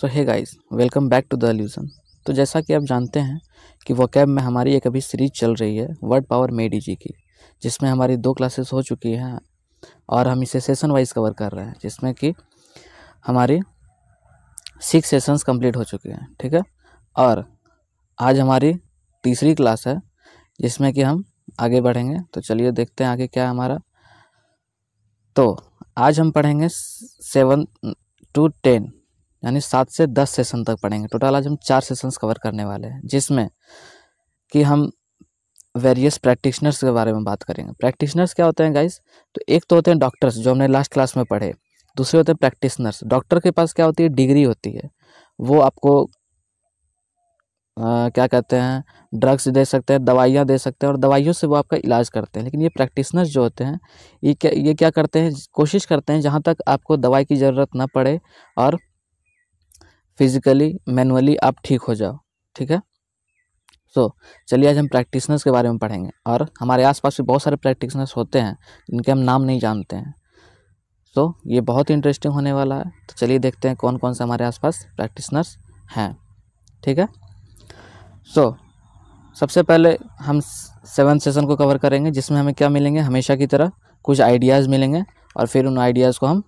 सो है guys welcome back to the illusion तो जैसा कि आप जानते हैं कि वोकैब में हमारी एक अभी सीरीज चल रही है वर्ड पावर मेडी जी की जिसमें हमारी दो क्लासेस हो चुकी हैं और हम इसे सेशन वाइज कवर कर रहे हैं जिसमें कि हमारी सिक्स सेशंस कंप्लीट हो चुके हैं ठीक है और आज हमारी तीसरी क्लास है जिसमें कि हम आगे बढ़ेंगे तो चलिए देखते हैं आगे क्या है हमारा तो आज हम पढ़ेंगे सेवन टू टेन यानी सात से दस सेशन तक पढ़ेंगे टोटल आज हम चार सेशंस कवर करने वाले हैं जिसमें कि हम वेरियस प्रैक्टिशनर्स के बारे में बात करेंगे प्रैक्टिशनर्स क्या होते हैं गाइस तो एक तो होते हैं डॉक्टर्स जो हमने लास्ट क्लास में पढ़े दूसरे होते हैं प्रैक्टिशनर्स डॉक्टर के पास क्या होती है डिग्री होती है वो आपको आ, क्या कहते हैं ड्रग्स दे सकते हैं दवाइयाँ दे सकते हैं और दवाइयों से वो आपका इलाज करते हैं लेकिन ये प्रैक्टिशनर्स जो होते हैं ये क्या ये क्या करते हैं कोशिश करते हैं जहाँ तक आपको दवाई की ज़रूरत ना पड़े और फिजिकली मैनुअली आप ठीक हो जाओ ठीक है सो so, चलिए आज हम प्रैक्टिशनर्स के बारे में पढ़ेंगे और हमारे आसपास भी बहुत सारे प्रैक्टिशनर्स होते हैं जिनके हम नाम नहीं जानते हैं सो so, ये बहुत ही इंटरेस्टिंग होने वाला है तो चलिए देखते हैं कौन कौन से हमारे आसपास प्रैक्टिशनर्स हैं ठीक है सो so, सबसे पहले हम सेवन सेशन को कवर करेंगे जिसमें हमें क्या मिलेंगे हमेशा की तरह कुछ आइडियाज़ मिलेंगे और फिर उन आइडियाज़ को हम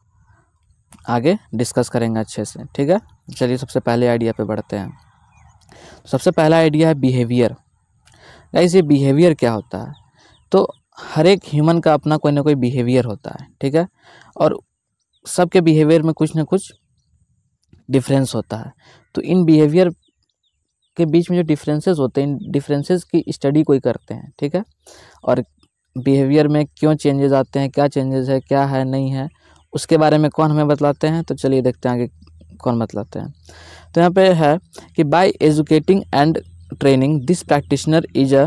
आगे डिस्कस करेंगे अच्छे से ठीक है चलिए सबसे पहले आइडिया पे बढ़ते हैं तो सबसे पहला आइडिया है बिहेवियर गाइस ये बिहेवियर क्या होता है तो हर एक ह्यूमन का अपना कोई ना कोई बिहेवियर होता है ठीक है और सबके बिहेवियर में कुछ ना कुछ डिफरेंस होता है तो इन बिहेवियर के बीच में जो डिफरेंसेस होते हैं इन डिफरेंसेस की स्टडी कोई करते हैं ठीक है और बिहेवियर में क्यों चेंजेस आते हैं क्या चेंजेस है क्या है नहीं है उसके बारे में कौन हमें बतलाते हैं तो चलिए देखते हैं आगे कौन बतलाते मतलब तो हैं तो यहाँ पे है कि by educating and training this practitioner is a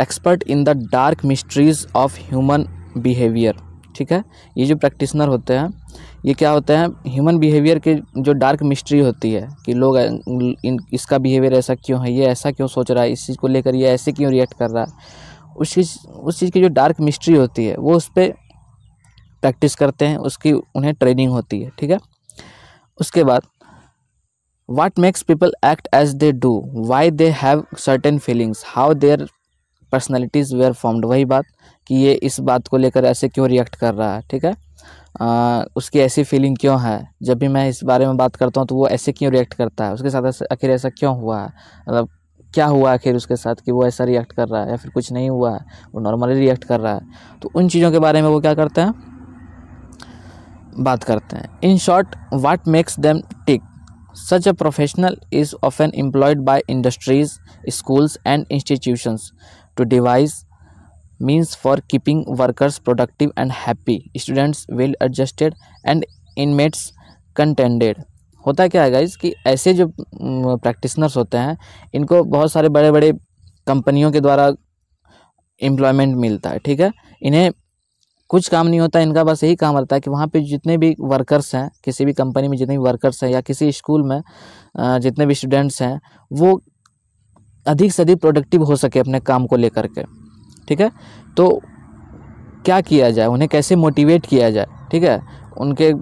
expert in the dark mysteries of human behaviour ठीक है ये जो प्रैक्टिशनर होते हैं ये क्या होते हैं ह्यूमन बिहेवियर के जो डार्क मिस्ट्री होती है कि लोग इन इसका बिहेवियर ऐसा क्यों है ये ऐसा क्यों सोच रहा है इस चीज़ को लेकर ये ऐसे क्यों रिएक्ट कर रहा है उस चीज़ उस चीज़ की जो डार्क मिस्ट्री होती है वो उस पर प्रैक्टिस करते हैं उसकी उन्हें ट्रेनिंग होती है ठीक है उसके बाद what makes people act as they do why they have certain feelings how their personalities were formed वही बात कि ये इस बात को लेकर ऐसे क्यों रिएक्ट कर रहा है ठीक है आ, उसकी ऐसी फीलिंग क्यों है जब भी मैं इस बारे में बात करता हूँ तो वो ऐसे क्यों रिएक्ट करता है उसके साथ आखिर ऐसा क्यों हुआ है मतलब क्या हुआ आखिर उसके साथ कि वो ऐसा रिएक्ट कर रहा है या फिर कुछ नहीं हुआ है वो नॉर्मली रिएक्ट कर रहा है तो उन चीज़ों के बारे में वो क्या करते हैं बात करते हैं in short what makes them tick such a professional is often employed by industries schools and institutions to devise means for keeping workers productive and happy students well adjusted and inmates contented होता क्या है guys कि ऐसे जो practitioners होते हैं इनको बहुत सारे बड़े बड़े कंपनियों के द्वारा एम्प्लॉयमेंट मिलता है ठीक है इन्हें कुछ काम नहीं होता इनका बस यही काम रहता है कि वहाँ पे जितने भी वर्कर्स हैं किसी भी कंपनी में जितने भी वर्कर्स हैं या किसी स्कूल में जितने भी स्टूडेंट्स हैं वो अधिक से अधिक प्रोडक्टिव हो सके अपने काम को लेकर के ठीक है तो क्या किया जाए उन्हें कैसे मोटिवेट किया जाए ठीक है उनके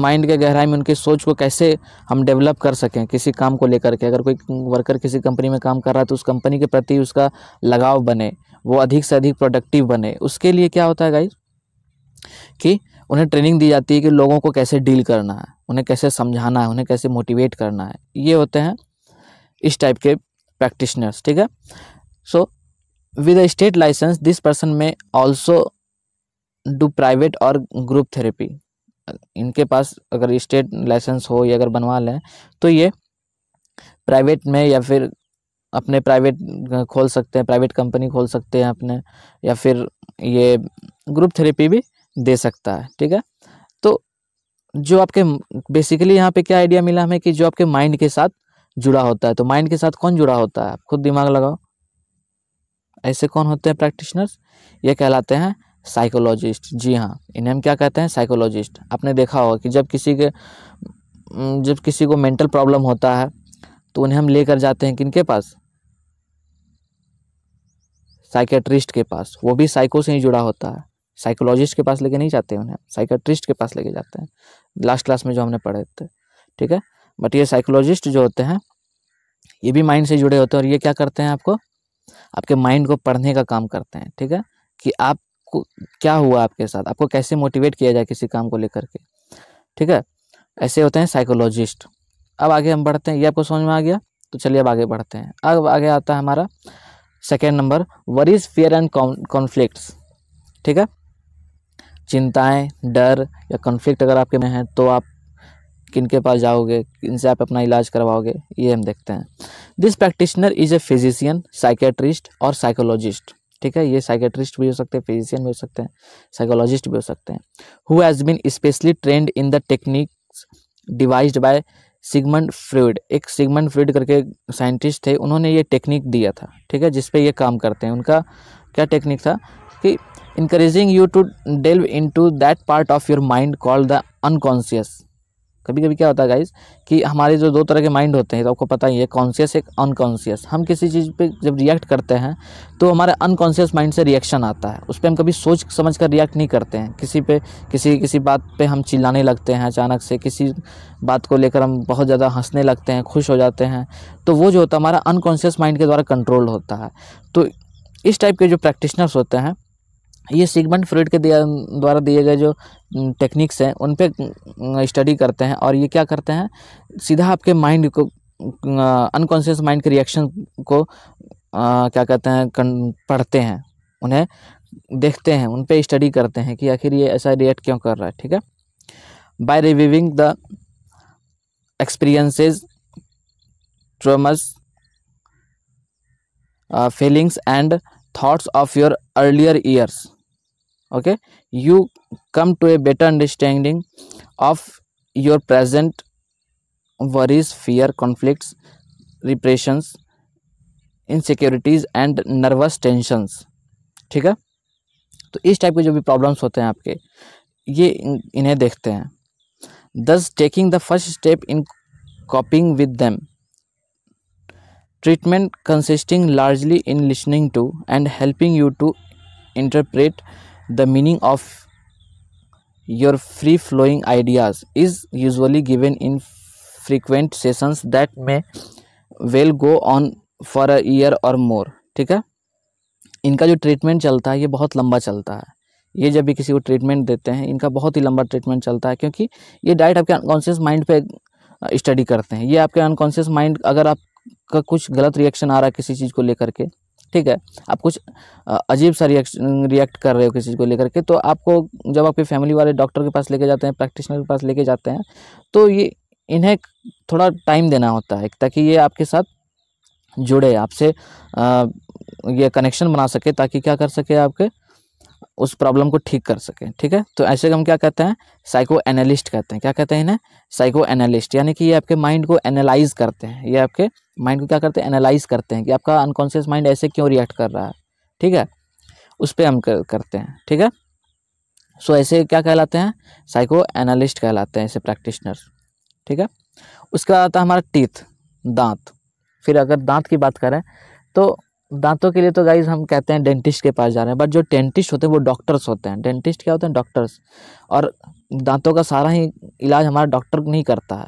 माइंड के गहराई में उनकी सोच को कैसे हम डेवलप कर सकें किसी काम को लेकर के अगर कोई वर्कर किसी कंपनी में काम कर रहा है तो उस कंपनी के प्रति उसका लगाव बने वो अधिक से अधिक प्रोडक्टिव बने उसके लिए क्या होता है गाइज कि उन्हें ट्रेनिंग दी जाती है कि लोगों को कैसे डील करना है उन्हें कैसे समझाना है उन्हें कैसे मोटिवेट करना है ये होते हैं इस टाइप के प्रैक्टिशनर्स ठीक है so with a state licence this person may also do private or group therapy इनके पास अगर स्टेट लाइसेंस हो या अगर बनवा लें तो ये प्राइवेट में या फिर अपने प्राइवेट खोल सकते हैं प्राइवेट कंपनी खोल सकते हैं अपने या फिर ये ग्रुप थेरेपी भी दे सकता है ठीक है तो जो आपके बेसिकली यहाँ पे क्या आइडिया मिला हमें कि जो आपके माइंड के साथ जुड़ा होता है तो माइंड के साथ कौन जुड़ा होता है खुद दिमाग लगाओ ऐसे कौन होते हैं प्रैक्टिशनर्स ये कहलाते हैं साइकोलॉजिस्ट जी हाँ इन्हें हम क्या कहते हैं साइकोलॉजिस्ट आपने देखा होगा कि जब किसी के जब किसी को मेंटल प्रॉब्लम होता है तो उन्हें हम लेकर जाते हैं किनके पास साइकेट्रिस्ट के पास वो भी साइको से ही जुड़ा होता है साइकोलॉजिस्ट के पास लेके नहीं जाते उन्हें साइकाट्रिस्ट के पास लेके जाते हैं लास्ट क्लास में जो हमने पढ़े थे ठीक है बट ये साइकोलॉजिस्ट जो होते हैं ये भी माइंड से जुड़े होते हैं और ये क्या करते हैं आपको आपके माइंड को पढ़ने का काम करते हैं ठीक है कि आपको क्या हुआ आपके साथ आपको कैसे मोटिवेट किया जाए किसी काम को लेकर के ठीक है ऐसे होते हैं साइकोलॉजिस्ट अब आगे हम बढ़ते हैं ये आपको समझ में आ गया तो चलिए अब आगे बढ़ते हैं अब आगे आता है हमारा second number worries fear and conflict ठीक है चिंताएं डर या कन्फ्लिक्ट अगर आपके में हैं तो आप किन के पास जाओगे इनसे आप अपना इलाज करवाओगे ये हम देखते हैं this practitioner is a physician psychiatrist or psychologist ठीक है ये साइकेट्रिस्ट भी हो सकते हैं फिजिशियन भी हो सकते हैं साइकोलॉजिस्ट भी हो सकते हैं who has been specially trained in the techniques devised by Sigmund Freud एक सिगमंड फ्रूड करके साइंटिस्ट थे उन्होंने ये टेक्निक दिया था ठीक है जिसपे ये काम करते हैं उनका क्या टेक्निक था कि you to delve into that part of your mind call the unconscious कभी कभी क्या होता है गाइज कि हमारे जो दो तरह के माइंड होते हैं तो आपको पता ही है कॉन्शियस एक अनकॉन्शियस हम किसी चीज़ पे जब रिएक्ट करते हैं तो हमारे अनकॉन्शियस माइंड से रिएक्शन आता है उस पर हम कभी सोच समझ कर रिएक्ट नहीं करते हैं किसी पे किसी किसी बात पे हम चिल्लाने लगते हैं अचानक से किसी बात को लेकर हम बहुत ज़्यादा हंसने लगते हैं खुश हो जाते हैं तो वो जो होता है हमारा अनकॉन्शियस माइंड के द्वारा कंट्रोल होता है तो इस टाइप के जो प्रैक्टिशनर्स होते हैं ये सिगमेंट फ्रेड के दिया द्वारा दिए गए जो टेक्निक्स हैं उन पर स्टडी करते हैं और ये क्या करते हैं सीधा आपके माइंड को अनकॉन्शियस माइंड के रिएक्शन को आ, क्या कहते हैं पढ़ते हैं उन्हें देखते हैं उन पर स्टडी करते हैं कि आखिर ये ऐसा रिएक्ट क्यों कर रहा है ठीक है by reviewing the experiences traumas feelings and thoughts of your earlier years okay you come to a better understanding of your present worries fear conflicts repressions insecurities and nervous tensions ठीक है तो इस टाइप के जो भी problems होते हैं आपके ये इन्हें देखते हैं thus taking the first step in coping with them treatment consisting largely in listening to and helping you to interpret the meaning of your free flowing ideas is usually given in frequent sessions that may well go on for a year or more ठीक है इनका जो treatment चलता है ये बहुत लंबा चलता है ये जब भी किसी को ट्रीटमेंट देते हैं इनका बहुत ही लंबा ट्रीटमेंट चलता है क्योंकि ये डाइट आपके अनकॉन्शियस माइंड पे स्टडी करते हैं ये आपके अनकॉन्शियस माइंड अगर आपका कुछ गलत रिएक्शन आ रहा है किसी चीज़ को लेकर के ठीक है आप कुछ अजीब सा रिएक्ट रिएक्ट कर रहे हो किसी चीज़ को लेकर के तो आपको जब आपके फैमिली वाले डॉक्टर के पास लेके जाते हैं प्रैक्टिशनर के पास लेके जाते हैं तो ये इन्हें थोड़ा टाइम देना होता है ताकि ये आपके साथ जुड़े आपसे ये कनेक्शन बना सके ताकि क्या कर सके आपके उस प्रॉब्लम को ठीक कर सके ठीक है तो ऐसे हम क्या कहते हैं साइको एनालिस्ट कहते हैं क्या कहते हैं इन्हें साइको एनालिस्ट यानी कि ये आपके माइंड को एनालाइज करते हैं ये आपके माइंड को क्या करते हैं एनालाइज करते हैं कि आपका अनकॉन्शियस माइंड ऐसे क्यों रिएक्ट कर रहा है ठीक है उस पर हम कर, करते हैं ठीक है सो so, ऐसे क्या कहलाते हैं साइको एनालिस्ट कहलाते हैं ऐसे प्रैक्टिशनर्स ठीक है उसके बाद आता है हमारा टीथ दांत फिर अगर दांत की बात करें तो दांतों के लिए तो गाइज हम कहते हैं डेंटिस्ट के पास जा रहे हैं बट जो डेंटिस्ट होते हैं वो डॉक्टर्स होते हैं डेंटिस्ट क्या होते हैं डॉक्टर्स और दांतों का सारा ही इलाज हमारा डॉक्टर नहीं करता है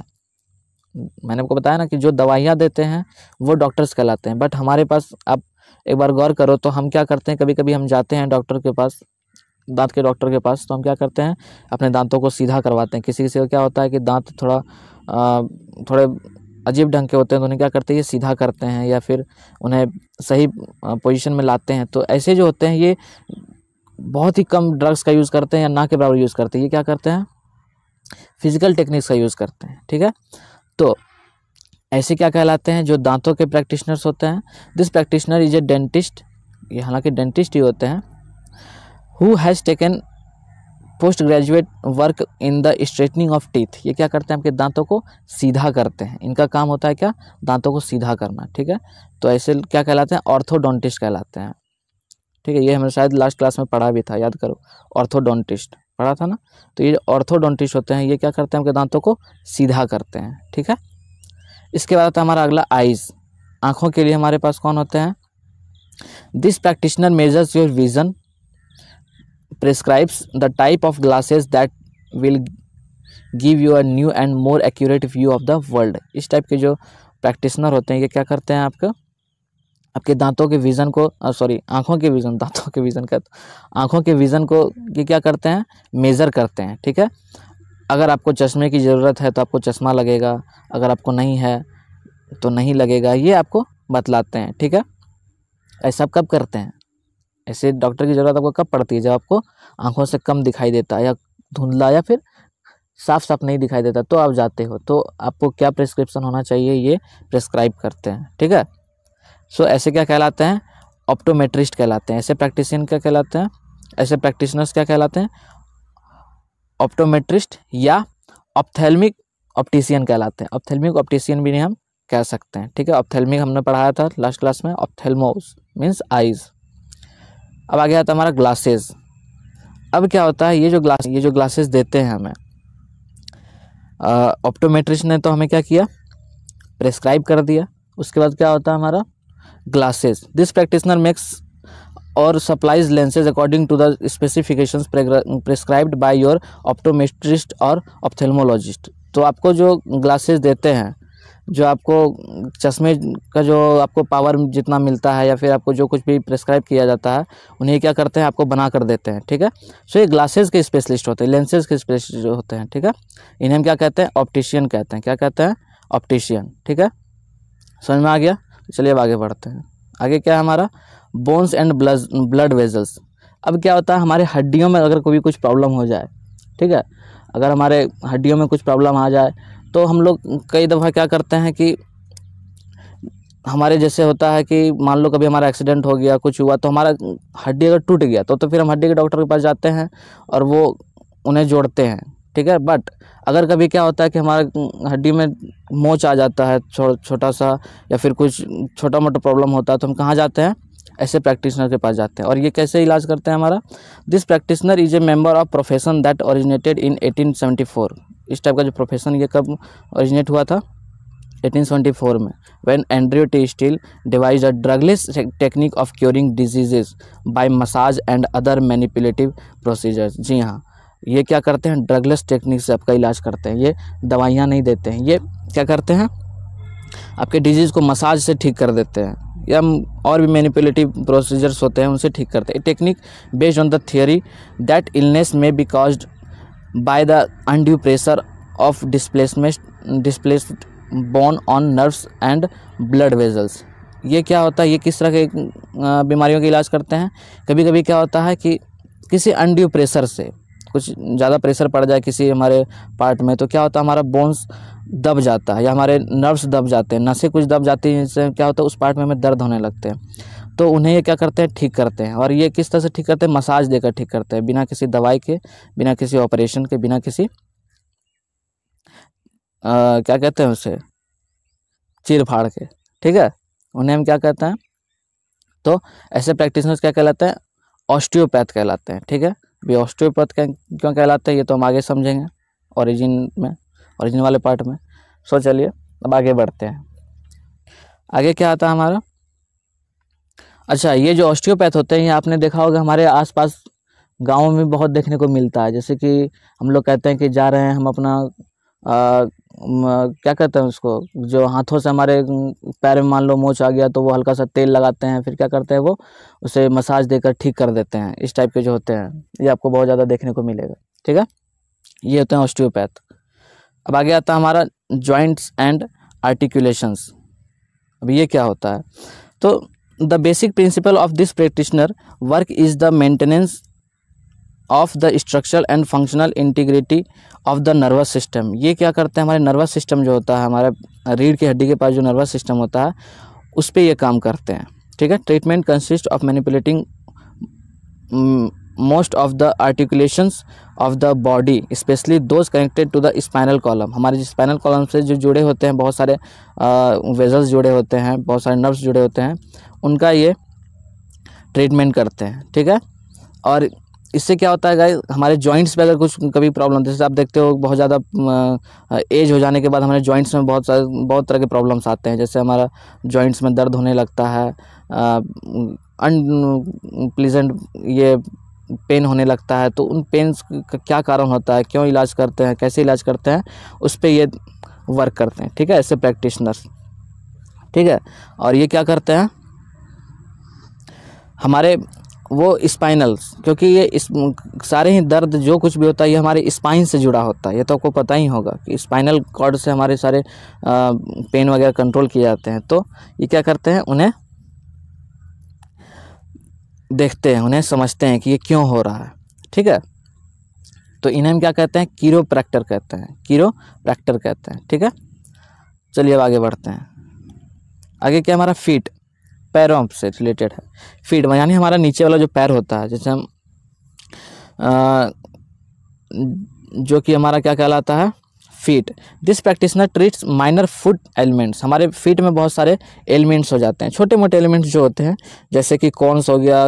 मैंने आपको बताया ना कि जो दवाइयाँ देते हैं वो डॉक्टर्स कहलाते हैं बट हमारे पास आप एक बार गौर करो तो हम क्या करते हैं कभी कभी हम जाते हैं डॉक्टर के पास दांत के डॉक्टर के पास तो हम क्या करते हैं अपने दांतों को सीधा करवाते हैं किसी किसी का क्या होता है कि दांत थोड़ा आ, थोड़े अजीब ढंग के होते हैं तो उन्हें क्या करते हैं ये सीधा करते हैं या फिर उन्हें सही पोजीशन में लाते हैं तो ऐसे जो होते हैं ये बहुत ही कम ड्रग्स का यूज़ करते हैं या ना के बराबर यूज़ करते हैं ये क्या करते हैं फिज़िकल टेक्निक्स का यूज़ करते हैं ठीक है तो ऐसे क्या कहलाते हैं जो दांतों के प्रैक्टिशनर्स होते हैं this practitioner is a dentist ये हालांकि डेंटिस्ट ही होते हैं who has taken post graduate work in the straightening of teeth ये क्या करते हैं आपके दांतों को सीधा करते हैं इनका काम होता है क्या दांतों को सीधा करना ठीक है तो ऐसे क्या कहलाते हैं ऑर्थोडोंटिस्ट कहलाते हैं ठीक है ये हमने शायद लास्ट क्लास में पढ़ा भी था याद करो ऑर्थोडोंटिस्ट पढ़ा था ना तो ये ऑर्थोडोंटिस्ट होते हैं ये क्या करते हैं आपके दांतों को सीधा करते हैं ठीक है इसके बाद आता है हमारा अगला आइज़ आँखों के लिए हमारे पास कौन होते हैं this practitioner measures your vision prescribes the type of glasses that will give you a new and more accurate view of the world इस टाइप के जो प्रैक्टिशनर होते हैं ये क्या करते हैं आपका आपके दांतों के विज़न को सॉरी आँखों के विज़न दांतों के विज़न का आँखों के विज़न को ये क्या करते हैं मेज़र करते हैं ठीक है अगर आपको चश्मे की ज़रूरत है तो आपको चश्मा लगेगा अगर आपको नहीं है तो नहीं लगेगा ये आपको बतलाते हैं ठीक है ऐसा आप कब करते हैं ऐसे डॉक्टर की ज़रूरत आपको कब पड़ती है जब आपको आँखों से कम दिखाई देता है या धुंधला या फिर साफ साफ नहीं दिखाई देता तो आप जाते हो तो आपको क्या प्रिस्क्रिप्शन होना चाहिए ये प्रिस्क्राइब करते हैं ठीक है सो so, ऐसे क्या कहलाते हैं ऑप्टोमेट्रिस्ट कहलाते हैं ऐसे प्रैक्टिशियन क्या कहलाते हैं ऐसे प्रैक्टिशनर्स क्या कहलाते हैं ऑप्टोमेट्रिस्ट या ऑप्थेलमिक ऑप्टिशियन कहलाते हैं ऑप्थेलमिक ऑप्टिशियन भी नहीं हम कह सकते हैं ठीक है ऑप्थेलमिक हमने पढ़ाया था लास्ट क्लास में ऑप्थेलमोस मीन्स आइज़ अब आ गया था हमारा ग्लासेस अब क्या होता है ये जो ग्लास ये जो ग्लासेस देते हैं हमें ऑप्टोमेट्रिस्ट ने तो हमें क्या किया प्रेस्क्राइब कर दिया उसके बाद क्या होता है हमारा glasses this practitioner makes or supplies lenses according to the specifications prescribed by your optometrist or ophthalmologist तो आपको जो ग्लासेस देते हैं जो आपको चश्मे का जो आपको पावर जितना मिलता है या फिर आपको जो कुछ भी प्रेस्क्राइब किया जाता है उन्हें क्या करते हैं आपको बना कर देते हैं ठीक है सो ये ग्लासेस के स्पेशलिस्ट होते हैं लेंसेज के स्पेशलिस्ट होते हैं ठीक है इन्हें हम क्या कहते हैं ऑप्टिशियन कहते हैं क्या कहते हैं ऑप्टिशियन ठीक है समझ में आ गया तो चलिए अब आगे बढ़ते हैं आगे क्या है हमारा bones and blood blood vessels अब क्या होता है हमारे हड्डियों में अगर कोई कुछ प्रॉब्लम हो जाए ठीक है अगर हमारे हड्डियों में कुछ प्रॉब्लम आ जाए तो हम लोग कई दफ़ा क्या करते हैं कि हमारे जैसे होता है कि मान लो कभी हमारा एक्सीडेंट हो गया कुछ हुआ तो हमारा हड्डी अगर टूट गया तो तो फिर हम हड्डी के डॉक्टर के पास जाते हैं और वो उन्हें जोड़ते हैं ठीक है बट अगर कभी क्या होता है कि हमारा हम्म, हड्डी में मोच आ जाता है छो, छोटा सा या फिर कुछ छोटा मोटा प्रॉब्लम होता है तो हम कहाँ जाते हैं ऐसे प्रैक्टिशनर के पास जाते हैं और ये कैसे इलाज करते हैं हमारा this practitioner is a member of profession that originated in 1874 इस टाइप का जो प्रोफेशन ये कब ओरिजिनेट हुआ था 1874 में when Andrew T Still devised a drugless technique of curing diseases by massage and other manipulative procedures जी हाँ ये क्या करते हैं ड्रगलेस टेक्निक से आपका इलाज करते हैं ये दवाइयाँ नहीं देते हैं ये क्या करते हैं आपके डिजीज़ को मसाज से ठीक कर देते हैं या और भी मैनिपुलेटिव प्रोसीजर्स होते हैं उनसे ठीक करते हैं technique based on the theory that illness may be cause by the undue pressure of displacement displaced bone on nerves and blood vessels ये क्या होता है ये किस तरह के बीमारियों का इलाज करते हैं कभी कभी क्या होता है कि किसी अनड्यू प्रेशर से कुछ ज़्यादा प्रेशर पड़ जाए किसी हमारे पार्ट में तो क्या होता है हमारा बोन्स दब जाता है या हमारे नर्व्स दब जाते हैं नसें कुछ दब जाती हैं जिससे क्या होता है उस पार्ट में हमें दर्द होने लगते हैं तो उन्हें ये क्या करते हैं ठीक करते हैं और ये किस तरह से ठीक करते हैं मसाज देकर ठीक करते हैं बिना किसी दवाई के बिना किसी ऑपरेशन के बिना किसी आ, क्या कहते हैं उसे चीर फाड़ के ठीक है उन्हें हम क्या कहते हैं तो ऐसे प्रैक्टिशनर्स क्या कहलाते हैं ऑस्टियोपैथ कहलाते हैं ठीक है अभी ऑस्टियोपैथ क्यों कहलाते हैं ये तो हम आगे समझेंगे ओरिजिन में ओरिजिन वाले पार्ट में सो चलिए अब आगे बढ़ते हैं आगे क्या आता है हमारा अच्छा ये जो ऑस्टियोपैथ होते हैं ये आपने देखा होगा हमारे आसपास गाँव में बहुत देखने को मिलता है जैसे कि हम लोग कहते हैं कि जा रहे हैं हम अपना क्या कहते हैं उसको जो हाथों से हमारे पैर में मान लो मोच आ गया तो वो हल्का सा तेल लगाते हैं फिर क्या करते हैं वो उसे मसाज देकर ठीक कर देते हैं इस टाइप के जो होते हैं ये आपको बहुत ज़्यादा देखने को मिलेगा ठीक है ये होते हैं ऑस्टियोपैथ अब आगे आता है हमारा जॉइंट्स एंड आर्टिकुलेशंस अब ये क्या होता है तो the basic principle of this practitioner work is the maintenance of the structural and functional integrity of the nervous system ये क्या करते हैं हमारे नर्वस सिस्टम जो होता है हमारे रीढ़ की हड्डी के पास जो नर्वस सिस्टम होता है उस पर ये काम करते हैं ठीक है treatment consist of manipulating most of the articulations of the body specially those connected to the spinal column हमारे स्पाइनल कॉलम से जो जुड़े होते हैं बहुत सारे वेजल्स जुड़े होते हैं बहुत सारे नर्व्स जुड़े होते हैं उनका ये ट्रीटमेंट करते हैं ठीक है और इससे क्या होता है गाइस हमारे जॉइंट्स पे अगर कुछ कभी प्रॉब्लम जैसे आप देखते हो बहुत ज़्यादा एज हो जाने के बाद हमारे जॉइंट्स में बहुत सारे बहुत तरह के प्रॉब्लम्स आते हैं जैसे हमारा जॉइंट्स में दर्द होने लगता है अनप्लीजेंट ये पेन होने लगता है तो उन पेन का क्या कारण होता है क्यों इलाज करते हैं कैसे इलाज करते हैं उस पर ये वर्क करते हैं ठीक है ऐसे प्रैक्टिशनर्स ठीक है और ये क्या करते हैं हमारे वो स्पाइनल्स क्योंकि ये इस, सारे ही दर्द जो कुछ भी होता है ये हमारे स्पाइन से जुड़ा होता है ये तो आपको पता ही होगा कि स्पाइनल कॉर्ड से हमारे सारे आ, पेन वगैरह कंट्रोल किए जाते हैं तो ये क्या करते हैं उन्हें देखते हैं उन्हें समझते हैं कि ये क्यों हो रहा है ठीक है तो इन्हें हम क्या कहते हैं कीरो प्रैक्टर कहते हैं कीरो प्रैक्टर कहते हैं ठीक है चलिए अब आगे बढ़ते हैं आगे क्या हमारा फीट पैरों से रिलेटेड है फीड यानी हमारा नीचे वाला जो पैर होता है जैसे हम आ, जो कि हमारा क्या कहलाता है feet this practitioner treats minor food elements हमारे फीट में बहुत सारे एलिमेंट्स हो जाते हैं छोटे मोटे एलिमेंट्स जो होते हैं जैसे कि कॉर्नस हो गया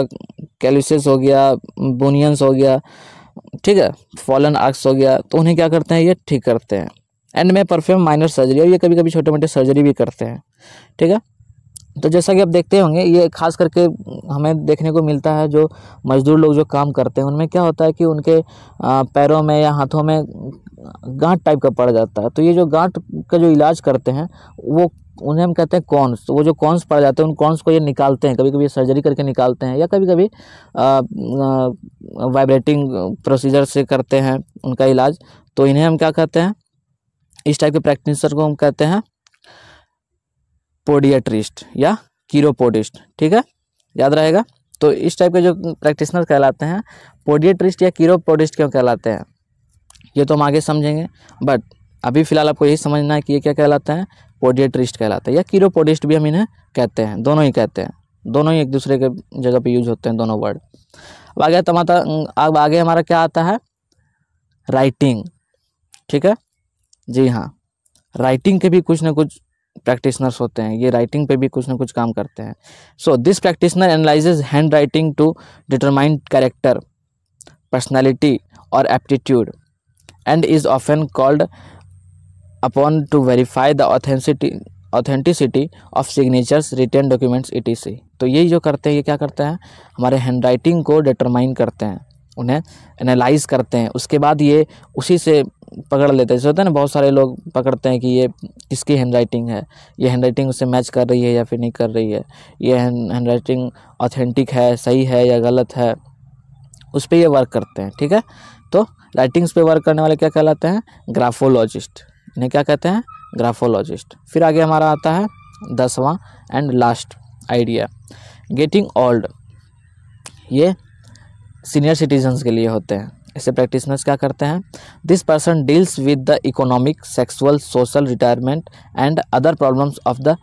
कैलिसिस हो गया बोनियंस हो गया ठीक है फॉलन आर्क्स हो गया तो उन्हें क्या करते हैं ये ठीक करते हैं एंड में परफ्यूम माइनर सर्जरी और ये कभी कभी छोटे मोटे सर्जरी भी करते हैं ठीक है तो जैसा कि आप देखते होंगे ये खास करके हमें देखने को मिलता है जो मजदूर लोग जो काम करते हैं उनमें क्या होता है कि उनके पैरों में या हाथों में गांठ टाइप का पड़ जाता है तो ये जो गांठ का जो इलाज करते हैं वो उन्हें हम कहते हैं कॉन्स तो वो जो कॉन्स पड़ जाते हैं उन कॉन्स को ये निकालते हैं कभी कभी सर्जरी करके निकालते हैं या कभी कभी वाइब्रेटिंग प्रोसीजर से करते हैं उनका इलाज तो इन्हें हम क्या कहते हैं इस टाइप के प्रैक्टिसर को हम कहते हैं पोडियाट्रिस्ट या कीरोपोडिस्ट ठीक है याद रहेगा तो इस टाइप के जो प्रैक्टिशनर कहलाते हैं पोडियाट्रिस्ट या कीरोपोडिस्ट क्यों कहलाते हैं ये तो हम आगे समझेंगे बट अभी फ़िलहाल आपको यही समझना है कि ये क्या कहलाते हैं पोडियाट्रिस्ट कहलाते हैं या कीरोपोडिस्ट भी हम इन्हें कहते हैं दोनों ही कहते हैं दोनों ही एक दूसरे के जगह पे यूज होते हैं दोनों वर्ड अब आगे तमाता अब आगे हमारा क्या आता है राइटिंग ठीक है जी हाँ राइटिंग के भी कुछ ना कुछ प्रैक्टिसनर्स होते हैं ये राइटिंग पे भी कुछ ना कुछ काम करते हैं so this practitioner analyses handwriting to determine character personality or aptitude and is often called upon to verify the authenticity authenticity of signatures written documents ई तो ये जो करते हैं ये क्या करते हैं हमारे हैंड राइटिंग को डिटरमाइन करते हैं उन्हें एनालाइज करते हैं उसके बाद ये उसी से पकड़ लेते हैं जैसे होता है ना बहुत सारे लोग पकड़ते हैं कि ये किसकी हैंड राइटिंग है ये हैंड राइटिंग उससे मैच कर रही है या फिर नहीं कर रही है ये हैंड राइटिंग ऑथेंटिक है सही है या गलत है उस पर ये वर्क करते हैं ठीक है तो राइटिंग्स पे वर्क करने वाले क्या कहलाते हैं ग्राफोलॉजिस्ट इन्हें क्या कहते हैं ग्राफोलॉजिस्ट फिर आगे हमारा आता है दसवां and last idea getting old ये सीनियर सिटीजन्स के लिए होते हैं ऐसे प्रैक्टिशनर्स क्या करते हैं this person deals with the economic sexual social retirement and other problems of the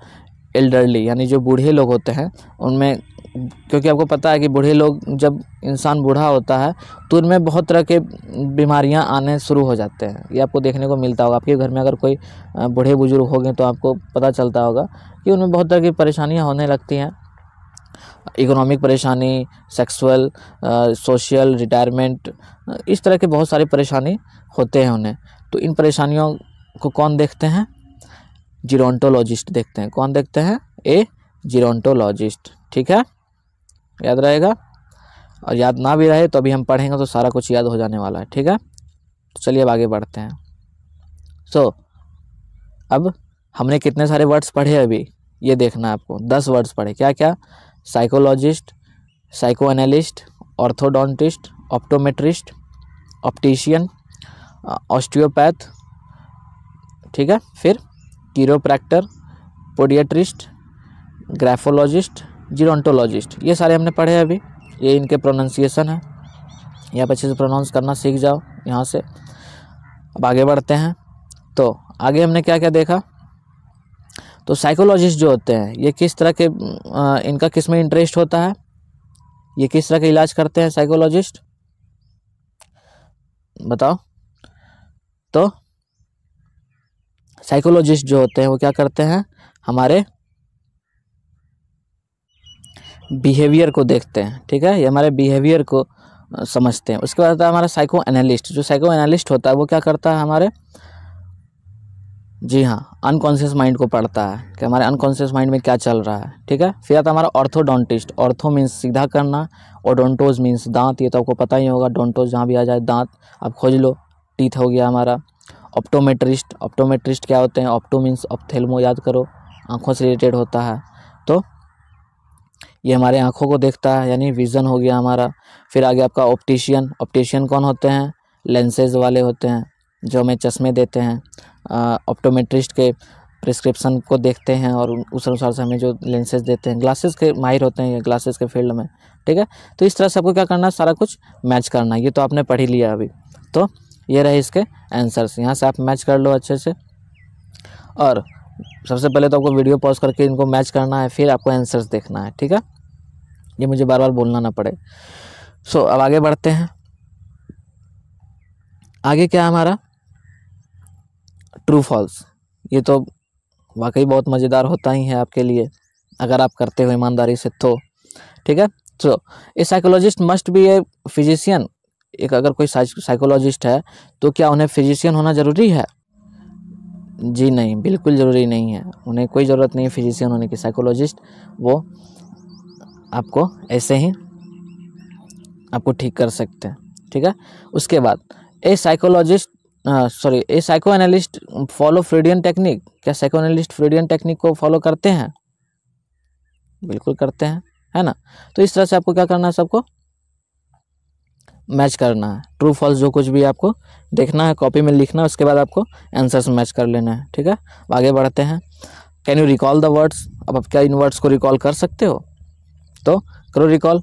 elderly यानी जो बूढ़े लोग होते हैं उनमें क्योंकि आपको पता है कि बूढ़े लोग जब इंसान बूढ़ा होता है तो उनमें बहुत तरह के बीमारियां आने शुरू हो जाते हैं ये आपको देखने को मिलता होगा आपके घर में अगर कोई बूढ़े बुजुर्ग हो गए तो आपको पता चलता होगा कि उनमें बहुत तरह की परेशानियां होने लगती हैं इकोनॉमिक परेशानी सेक्सुअल सोशल रिटायरमेंट इस तरह के बहुत सारी परेशानी होते हैं उन्हें तो इन परेशानियों को कौन देखते हैं जीरोटोलॉजिस्ट देखते हैं कौन देखते हैं ए जीरोटोलॉजिस्ट ठीक है याद रहेगा और याद ना भी रहे तो अभी हम पढ़ेंगे तो सारा कुछ याद हो जाने वाला है ठीक है तो चलिए अब आगे बढ़ते हैं सो so, अब हमने कितने सारे वर्ड्स पढ़े अभी ये देखना है आपको दस वर्ड्स पढ़े क्या क्या psychologist psychoanalyst orthodontist optometrist optician osteopath ठीक है फिर कीरोप्रैक्टर पोडियाट्रिस्ट ग्राफोलॉजिस्ट जीरोंटोलॉजिस्ट ये सारे हमने पढ़े अभी ये इनके प्रोनाउंसिएशन है यहाँ आप अच्छे से प्रोनाउंस करना सीख जाओ यहाँ से अब आगे बढ़ते हैं तो आगे हमने क्या क्या देखा तो साइकोलॉजिस्ट जो होते हैं ये किस तरह के इनका किस में इंटरेस्ट होता है ये किस तरह के इलाज करते हैं साइकोलॉजिस्ट बताओ तो साइकोलॉजिस्ट जो होते हैं वो क्या करते हैं हमारे बिहेवियर को देखते हैं ठीक है ये हमारे बिहेवियर को समझते हैं उसके बाद आता है हमारा साइको एनालिस्ट जो साइको एनालिस्ट होता है वो क्या करता है हमारे जी हाँ अनकॉन्शियस माइंड को पढ़ता है कि हमारे अनकॉन्शियस माइंड में क्या चल रहा है ठीक है फिर आता हमारा ऑर्थोडोंटिस्ट ऑर्थो मीन्स सीधा करना और डोंटोज मीन्स दांत ये तो आपको पता ही होगा डोंटोज जहाँ भी आ जाए दांत आप खोज लो टीथ हो गया हमारा ऑप्टोमेट्रिस्ट ऑप्टोमेट्रिस्ट क्या होते हैं ऑप्टो मीन्स ऑप्थेलमो याद करो आँखों से रिलेटेड होता है तो ये हमारे आँखों को देखता है यानी विज़न हो गया हमारा फिर आ गया आपका ऑप्टिशियन ऑप्टिशियन कौन होते हैं लेंसेज वाले होते हैं जो हमें चश्मे देते हैं ऑप्टोमेट्रिस्ट के प्रिस्क्रिप्शन को देखते हैं और उस अनुसार से हमें जो लेंसेज देते हैं ग्लासेस के माहिर होते हैं ग्लासेस के फील्ड में ठीक है तो इस तरह से आपको क्या करना है सारा कुछ मैच करना है ये तो आपने पढ़ ही लिया अभी तो ये रहे इसके आंसर्स यहाँ से आप मैच कर लो अच्छे से और सबसे पहले तो आपको वीडियो पॉज करके इनको मैच करना है फिर आपको आंसर्स देखना है ठीक है ये मुझे बार बार बोलना ना पड़े सो so, अब आगे बढ़ते हैं आगे क्या हमारा ट्रू फॉल्स ये तो वाकई बहुत मज़ेदार होता ही है आपके लिए अगर आप करते हो ईमानदारी से तो ठीक है so a psychologist must be a physician एक अगर कोई साइकोलॉजिस्ट है तो क्या उन्हें फिजिशियन होना ज़रूरी है जी नहीं बिल्कुल ज़रूरी नहीं है उन्हें कोई ज़रूरत नहीं है फिजिशियन होने की साइकोलॉजिस्ट वो आपको ऐसे ही आपको ठीक कर सकते हैं ठीक है उसके बाद a psychologist sorry a psychoanalyst follow Freudian technique क्या साइको एनालिस्ट फ्रेडियन टेक्निक को फॉलो करते हैं बिल्कुल करते हैं है ना तो इस तरह से आपको क्या करना है सबको मैच करना है ट्रू फॉल्स जो कुछ भी आपको देखना है कॉपी में लिखना है उसके बाद आपको आंसर्स मैच कर लेना है ठीक है आगे बढ़ते हैं can you recall the words अब आप क्या इन वर्ड्स को रिकॉल कर सकते हो तो करो recall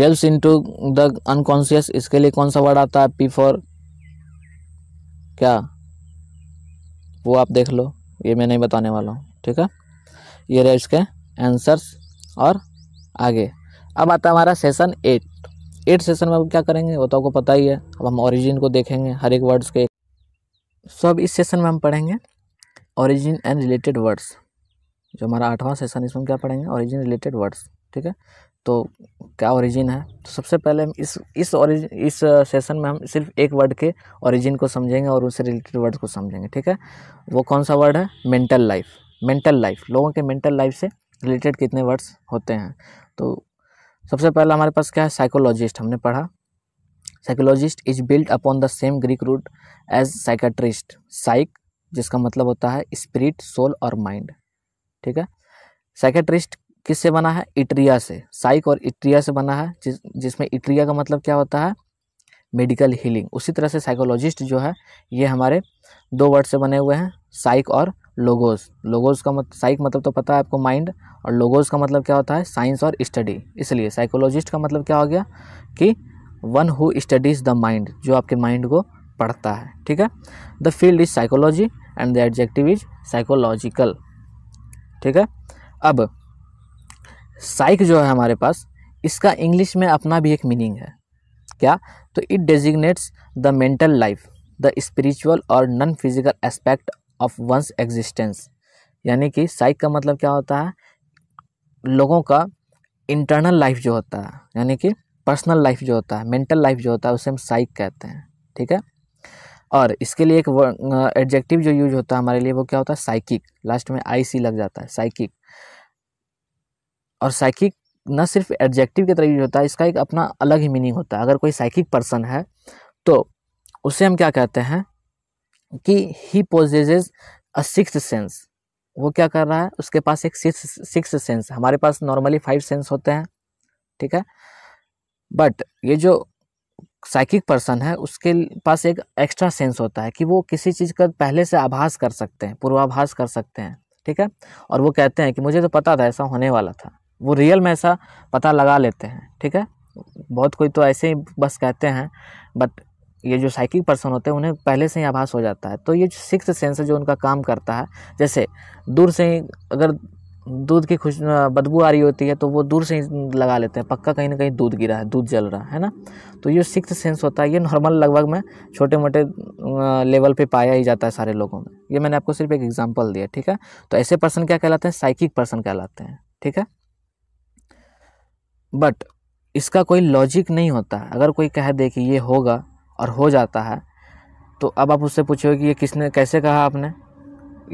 delves into the unconscious इसके लिए कौन सा वर्ड आता है पी फॉर क्या वो आप देख लो ये मैं नहीं बताने वाला हूँ ठीक है ये रहे इसके आंसर्स और आगे अब आता हमारा सेशन एट एट सेशन में हम क्या करेंगे वो तो आपको पता ही है अब हम ओरिजिन को देखेंगे हर एक वर्ड्स के सो अब इस सेशन में हम पढ़ेंगे ओरिजिन एंड रिलेटेड वर्ड्स जो हमारा आठवां सेशन इसमें क्या पढ़ेंगे ओरिजिन रिलेटेड वर्ड्स ठीक है तो क्या ओरिजिन है तो सबसे पहले हम इस इस ओरिजिन इस सेशन में हम सिर्फ एक वर्ड के ओरिजिन को समझेंगे और उससे रिलेटेड वर्ड को समझेंगे ठीक है वो कौन सा वर्ड है मेंटल लाइफ मेंटल लाइफ लोगों के मेंटल लाइफ से रिलेटेड कितने वर्ड्स होते हैं तो सबसे पहले हमारे पास क्या है साइकोलॉजिस्ट हमने पढ़ा psychologist is build upon the same Greek root as psychiatrist psych जिसका मतलब होता है स्पिरिट सोल और माइंड ठीक है साइकेट्रिस्ट किससे बना है इट्रिया से साइक और इट्रिया से बना है जिस जिसमें इट्रिया का मतलब क्या होता है मेडिकल हीलिंग उसी तरह से साइकोलॉजिस्ट जो है ये हमारे दो वर्ड से बने हुए हैं साइक और लोगोस लोगोस का मत साइक मतलब तो पता है आपको माइंड और लोगोस का मतलब क्या होता है साइंस और स्टडी इसलिए साइकोलॉजिस्ट का मतलब क्या हो गया कि one who studies the mind जो आपके माइंड को पढ़ता है ठीक है the field is psychology and the adjective is psychological ठीक है अब साइक जो है हमारे पास इसका इंग्लिश में अपना भी एक मीनिंग है क्या तो it designates the mental life the spiritual और non physical aspect of one's existence यानी कि साइक का मतलब क्या होता है लोगों का इंटरनल लाइफ जो होता है यानी कि पर्सनल लाइफ जो होता है मेंटल लाइफ जो होता है उसे हम साइक कहते हैं ठीक है और इसके लिए एक एडजेक्टिव जो यूज होता है हमारे लिए वो क्या होता है साइकिक लास्ट में आई सी लग जाता है साइकिक और साइकिक न सिर्फ एडजेक्टिव की तरह यूज होता है इसका एक अपना अलग ही मीनिंग होता है अगर कोई साइकिक पर्सन है तो उसे हम क्या कहते हैं कि ही पोजेजेज अ सिक्स सेंस वो क्या कर रहा है उसके पास एक सिक्स सिक्स सेंस हमारे पास नॉर्मली फाइव सेंस होते हैं ठीक है बट ये जो साइकिक पर्सन है उसके पास एक एक्स्ट्रा सेंस होता है कि वो किसी चीज़ का पहले से आभास कर सकते हैं पूर्वाभास कर सकते हैं ठीक है और वो कहते हैं कि मुझे तो पता था ऐसा होने वाला था वो रियल में ऐसा पता लगा लेते हैं ठीक है बहुत कोई तो ऐसे ही बस कहते हैं बट ये जो साइकिक पर्सन होते हैं उन्हें पहले से ही आभास हो जाता है तो ये सिक्स सेंस जो उनका काम करता है जैसे दूर से ही अगर दूध की खुश बदबू आ रही होती है तो वो दूर से ही लगा लेते हैं पक्का कहीं ना कहीं दूध गिरा है दूध जल रहा है ना तो ये सिक्स सेंस होता है ये नॉर्मल लगभग में छोटे मोटे लेवल पे पाया ही जाता है सारे लोगों में ये मैंने आपको सिर्फ एक एग्जांपल दिया ठीक है तो ऐसे पर्सन क्या कहलाते हैं साइकिक पर्सन कहलाते हैं ठीक है बट इसका कोई लॉजिक नहीं होता अगर कोई कहे दे कि ये होगा और हो जाता है तो अब आप उससे पूछोगे कि ये किसने कैसे कहा आपने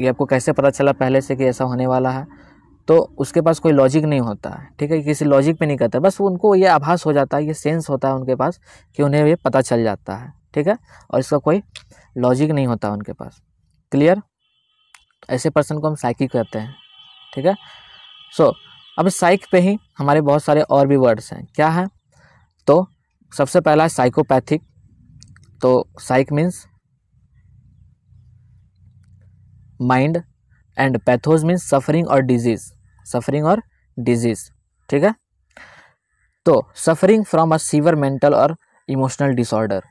ये आपको कैसे पता चला पहले से कि ऐसा होने वाला है तो उसके पास कोई लॉजिक नहीं होता है ठीक है किसी लॉजिक पे नहीं करता बस उनको ये आभास हो जाता है ये सेंस होता है उनके पास कि उन्हें ये पता चल जाता है ठीक है और इसका कोई लॉजिक नहीं होता उनके पास क्लियर ऐसे पर्सन को हम साइकिक कहते हैं ठीक है सो so, अब साइक पे ही हमारे बहुत सारे और भी वर्ड्स हैं क्या है तो सबसे पहला है साइकोपैथिक तो psych means mind and pathos means suffering और डिजीज सफरिंग और डिजीज ठीक है तो suffering from a severe mental और इमोशनल डिसऑर्डर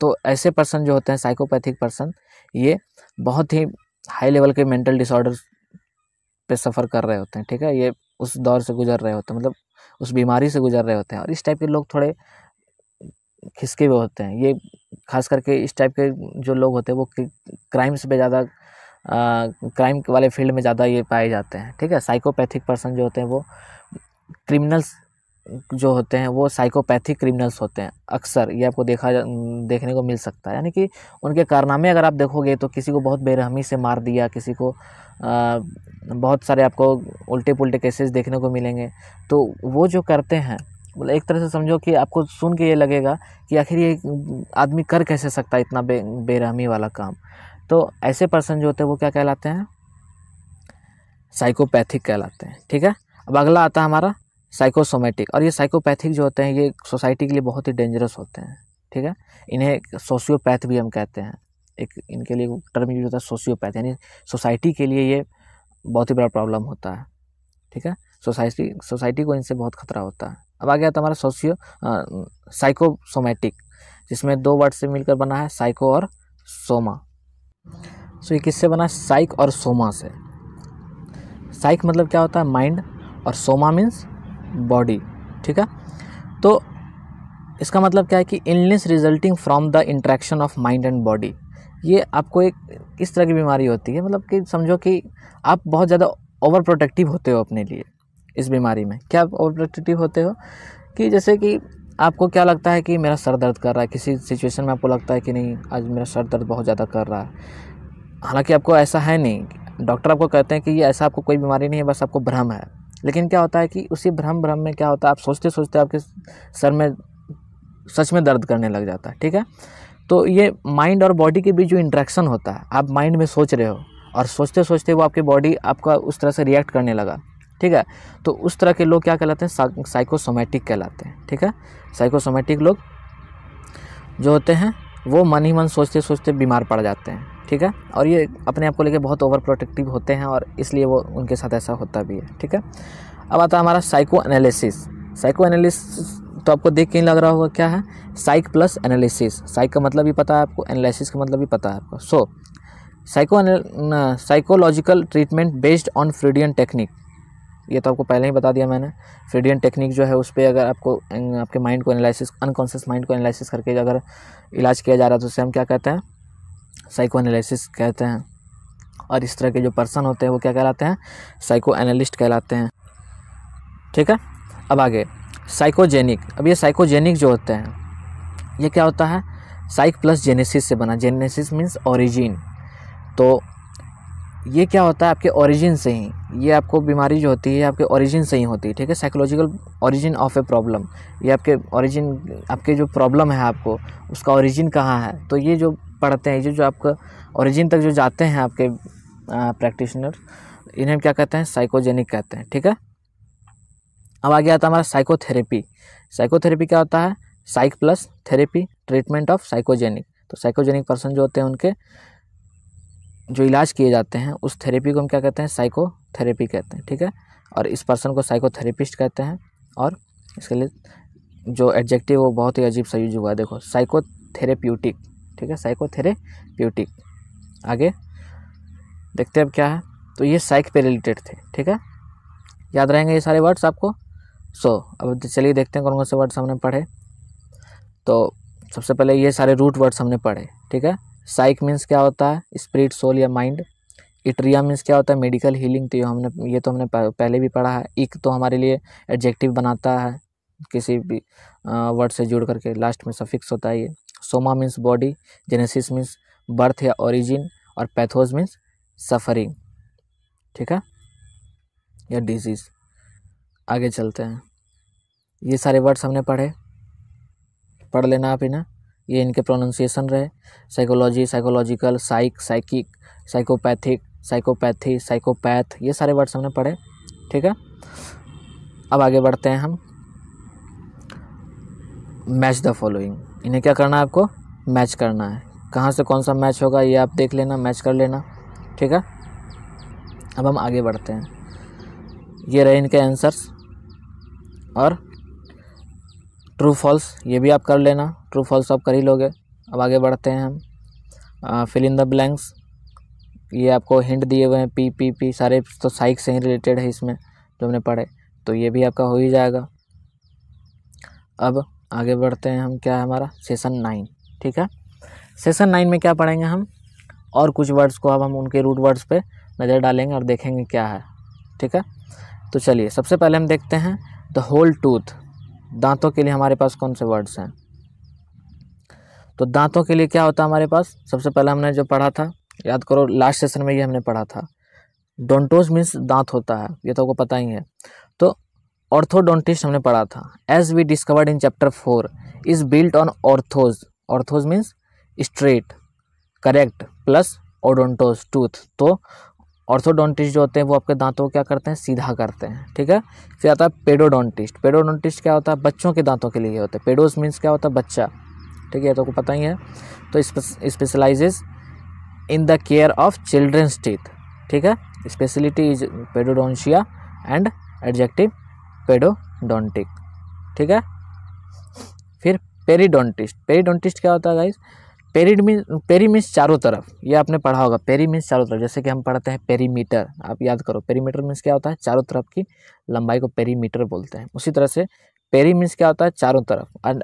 तो ऐसे पर्सन जो होते हैं साइकोपैथिक पर्सन ये बहुत ही हाई लेवल के मेंटल डिसऑर्डर पे सफ़र कर रहे होते हैं ठीक है ये उस दौर से गुजर रहे होते हैं मतलब उस बीमारी से गुजर रहे होते हैं और इस टाइप के लोग थोड़े खिसके हुए होते हैं ये खास करके इस टाइप के जो लोग होते हैं वो क्राइम्स पे ज़्यादा क्राइम वाले फील्ड में ज़्यादा ये पाए जाते हैं ठीक है साइकोपैथिक पर्सन जो होते हैं वो क्रिमिनल्स जो होते हैं वो साइकोपैथिक क्रिमिनल्स होते हैं अक्सर ये आपको देखा देखने को मिल सकता है यानी कि उनके कारनामे अगर आप देखोगे तो किसी को बहुत बेरहमी से मार दिया किसी को आ, बहुत सारे आपको उल्टे पुल्टे केसेस देखने को मिलेंगे तो वो जो करते हैं मतलब एक तरह से समझो कि आपको सुन के ये लगेगा कि आखिर ये आदमी कर कैसे सकता है इतना बे बेरहमी वाला काम तो ऐसे पर्सन जो होते हैं वो क्या कहलाते हैं साइकोपैथिक कहलाते हैं ठीक है अब अगला आता है हमारा साइकोसोमेटिक और ये साइकोपैथिक जो होते हैं ये सोसाइटी के लिए बहुत ही डेंजरस होते हैं ठीक है इन्हें सोशियोपैथ भी हम कहते हैं एक इनके लिए टर्म यूज होता है सोशियोपैथ यानी सोसाइटी के लिए ये बहुत ही बड़ा प्रॉब्लम होता है ठीक है सोसाइटी सोसाइटी को इनसे बहुत खतरा होता है अब आ गया तो हमारा सोशियो साइकोसोमेटिक जिसमें दो वर्ड से मिलकर बना है साइको और सोमा सो ये किससे बना साइक और सोमा से साइक मतलब क्या होता है माइंड और सोमा मीन्स बॉडी ठीक है तो इसका मतलब क्या है कि illness resulting from the interaction of mind and body ये आपको एक इस तरह की बीमारी होती है मतलब कि समझो कि आप बहुत ज़्यादा ओवर प्रोटेक्टिव होते हो अपने लिए इस बीमारी में क्या आप ओवर प्रोटेक्टिव होते हो कि जैसे कि आपको क्या लगता है कि मेरा सर दर्द कर रहा है किसी सिचुएशन में आपको लगता है कि नहीं आज मेरा सर दर्द बहुत ज़्यादा कर रहा है हालांकि आपको ऐसा है नहीं डॉक्टर आपको कहते हैं कि ये ऐसा आपको कोई बीमारी नहीं है बस आपको भ्रम है लेकिन क्या होता है कि उसी भ्रम भ्रम में क्या होता है आप सोचते सोचते आपके सर में सच में दर्द करने लग जाता है ठीक है तो ये माइंड और बॉडी के बीच जो इंट्रैक्शन होता है आप माइंड में सोच रहे हो और सोचते सोचते वो आपकी बॉडी आपका उस तरह से रिएक्ट करने लगा ठीक है तो उस तरह के लोग क्या कहलाते हैं साइकोसोमेटिक कहलाते हैं ठीक है साइकोसोमेटिक लोग जो होते हैं वो मन ही मन सोचते सोचते बीमार पड़ जाते हैं ठीक है और ये अपने आप को लेकर बहुत ओवर प्रोटेक्टिव होते हैं और इसलिए वो उनके साथ ऐसा होता भी है ठीक है अब आता है हमारा साइको एनालिसिस साइको एनालिसिस तो आपको देख के लग रहा होगा क्या है साइक प्लस एनालिसिस साइक का मतलब भी पता है आपको एनालिसिस का मतलब भी पता है आपको so psycho psychological treatment based on Freudian technique ये तो आपको पहले ही बता दिया मैंने फ्रीडियन टेक्निक जो है उस पर अगर आपको आपके माइंड को एनालिसिस अनकॉन्शियस माइंड को एनालिसिस करके अगर इलाज किया जा रहा है तो उसे हम क्या कहते हैं साइको एनालिसिस कहते हैं और इस तरह के जो पर्सन होते हैं वो क्या कहलाते हैं साइको एनालिस्ट कहलाते हैं ठीक है अब आगे साइकोजेनिक अब ये साइकोजेनिक जो होते हैं ये क्या होता है साइक प्लस जेनेसिस से बना जेनेसिस मीन्स ओरिजिन तो ये क्या होता है आपके ओरिजिन से ही ये आपको बीमारी जो होती है आपके ओरिजिन से ही होती है ठीक है psychological origin of a problem ये आपके ओरिजिन आपके जो प्रॉब्लम है आपको उसका ओरिजिन कहाँ है तो ये जो पढ़ते हैं जो जो आपका ओरिजिन तक जो जाते हैं आपके प्रैक्टिशनर इन्हें क्या कहते हैं साइकोजेनिक कहते हैं ठीक है अब आगे आता है हमारा साइकोथेरेपी साइकोथेरेपी क्या होता है psych plus therapy treatment of psychogenic तो साइकोजेनिक पर्सन जो होते हैं उनके जो इलाज किए जाते हैं उस थेरेपी को हम क्या कहते हैं साइकोथेरेपी कहते हैं ठीक है और इस पर्सन को साइकोथेरेपिस्ट कहते हैं और इसके लिए जो एडजेक्टिव वो बहुत ही अजीब सा यूज हुआ है देखो साइकोथेरेप्यूटिक ठीक है साइकोथेरेप्यूटिक आगे देखते हैं अब क्या है तो ये साइक पे रिलेटेड थे ठीक है याद रहेंगे ये सारे वर्ड्स आपको सो अब चलिए देखते हैं कौन कौन से वर्ड्स हमने पढ़े तो सबसे पहले ये सारे रूट वर्ड्स हमने पढ़े ठीक है साइक मीन्स क्या होता है स्प्रिट सोल या माइंड इट्रिया मीन्स क्या होता है मेडिकल हीलिंग तो ये हमने ये तो हमने पहले भी पढ़ा है इक तो हमारे लिए एडजेक्टिव बनाता है किसी भी वर्ड से जुड़ करके लास्ट में सफिक्स होता है ये soma means body genesis means birth या ओरिजिन और पैथोज मीन्स सफरिंग ठीक है या डिजीज़ आगे चलते हैं ये सारे वर्ड्स हमने पढ़े पढ़ लेना आप इन्हें ये इनके प्रोनाउंसिएशन रहे psychology psychological psych psychic psychopathic psychopathy psychopath ये सारे वर्ड्स हमने पढ़े ठीक है अब आगे बढ़ते हैं हम मैच द फॉलोइंग इन्हें क्या करना है आपको मैच करना है कहाँ से कौन सा मैच होगा ये आप देख लेना मैच कर लेना ठीक है अब हम आगे बढ़ते हैं ये रहे इनके आंसर्स और ट्रू फॉल्स ये भी आप कर लेना ट्रू फॉल्स आप कर ही लोगे अब आगे बढ़ते हैं हम फिल इन द ब्लैंक्स ये आपको हिंट दिए हुए हैं पी पी पी सारे तो साइक से ही रिलेटेड है इसमें जो हमने पढ़े तो ये भी आपका हो ही जाएगा अब आगे बढ़ते हैं हम क्या है हमारा सेशन नाइन ठीक है सेशन नाइन में क्या पढ़ेंगे हम और कुछ वर्ड्स को अब हम उनके रूट वर्ड्स पे नज़र डालेंगे और देखेंगे क्या है ठीक है तो चलिए सबसे पहले हम देखते हैं द होल टूथ दांतों के लिए हमारे पास कौन से वर्ड्स हैं तो दांतों के लिए क्या होता है हमारे पास सबसे पहले हमने जो पढ़ा था याद करो लास्ट सेशन में ये हमने पढ़ा था डोंटोज मीन्स दांत होता है ये तो आपको पता ही है तो ऑर्थोडोंटिस्ट हमने पढ़ा था as we discovered in chapter four is built on orthos orthos means straight correct plus odontos tooth तो ऑर्थोडोंटिस्ट जो होते हैं वो आपके दांतों को क्या करते हैं सीधा करते हैं ठीक है फिर आता है पेडोडोंटिस्ट पेडोडोंटिस्ट क्या होता है बच्चों के दांतों के लिए होते हैं पेडोज मीन्स क्या होता है बच्चा ठीक है तो पता ही है तो specializes in the care of children's teeth ठीक है specialty is pedodontia and adjective pedodontic ठीक है फिर पेरीडोंटिस्ट पेरीडोंटिस्ट क्या होता है गाइस पेरीड मीन पेरी मीन्स चारों तरफ ये आपने पढ़ा होगा पेरी मीन्स चारों तरफ जैसे कि हम पढ़ते हैं पेरीमीटर आप याद करो पेरीमीटर मीन्स क्या होता है चारों तरफ की लंबाई को पेरीमीटर बोलते हैं उसी तरह से पेरी मीन्स क्या होता है चारों तरफ एंड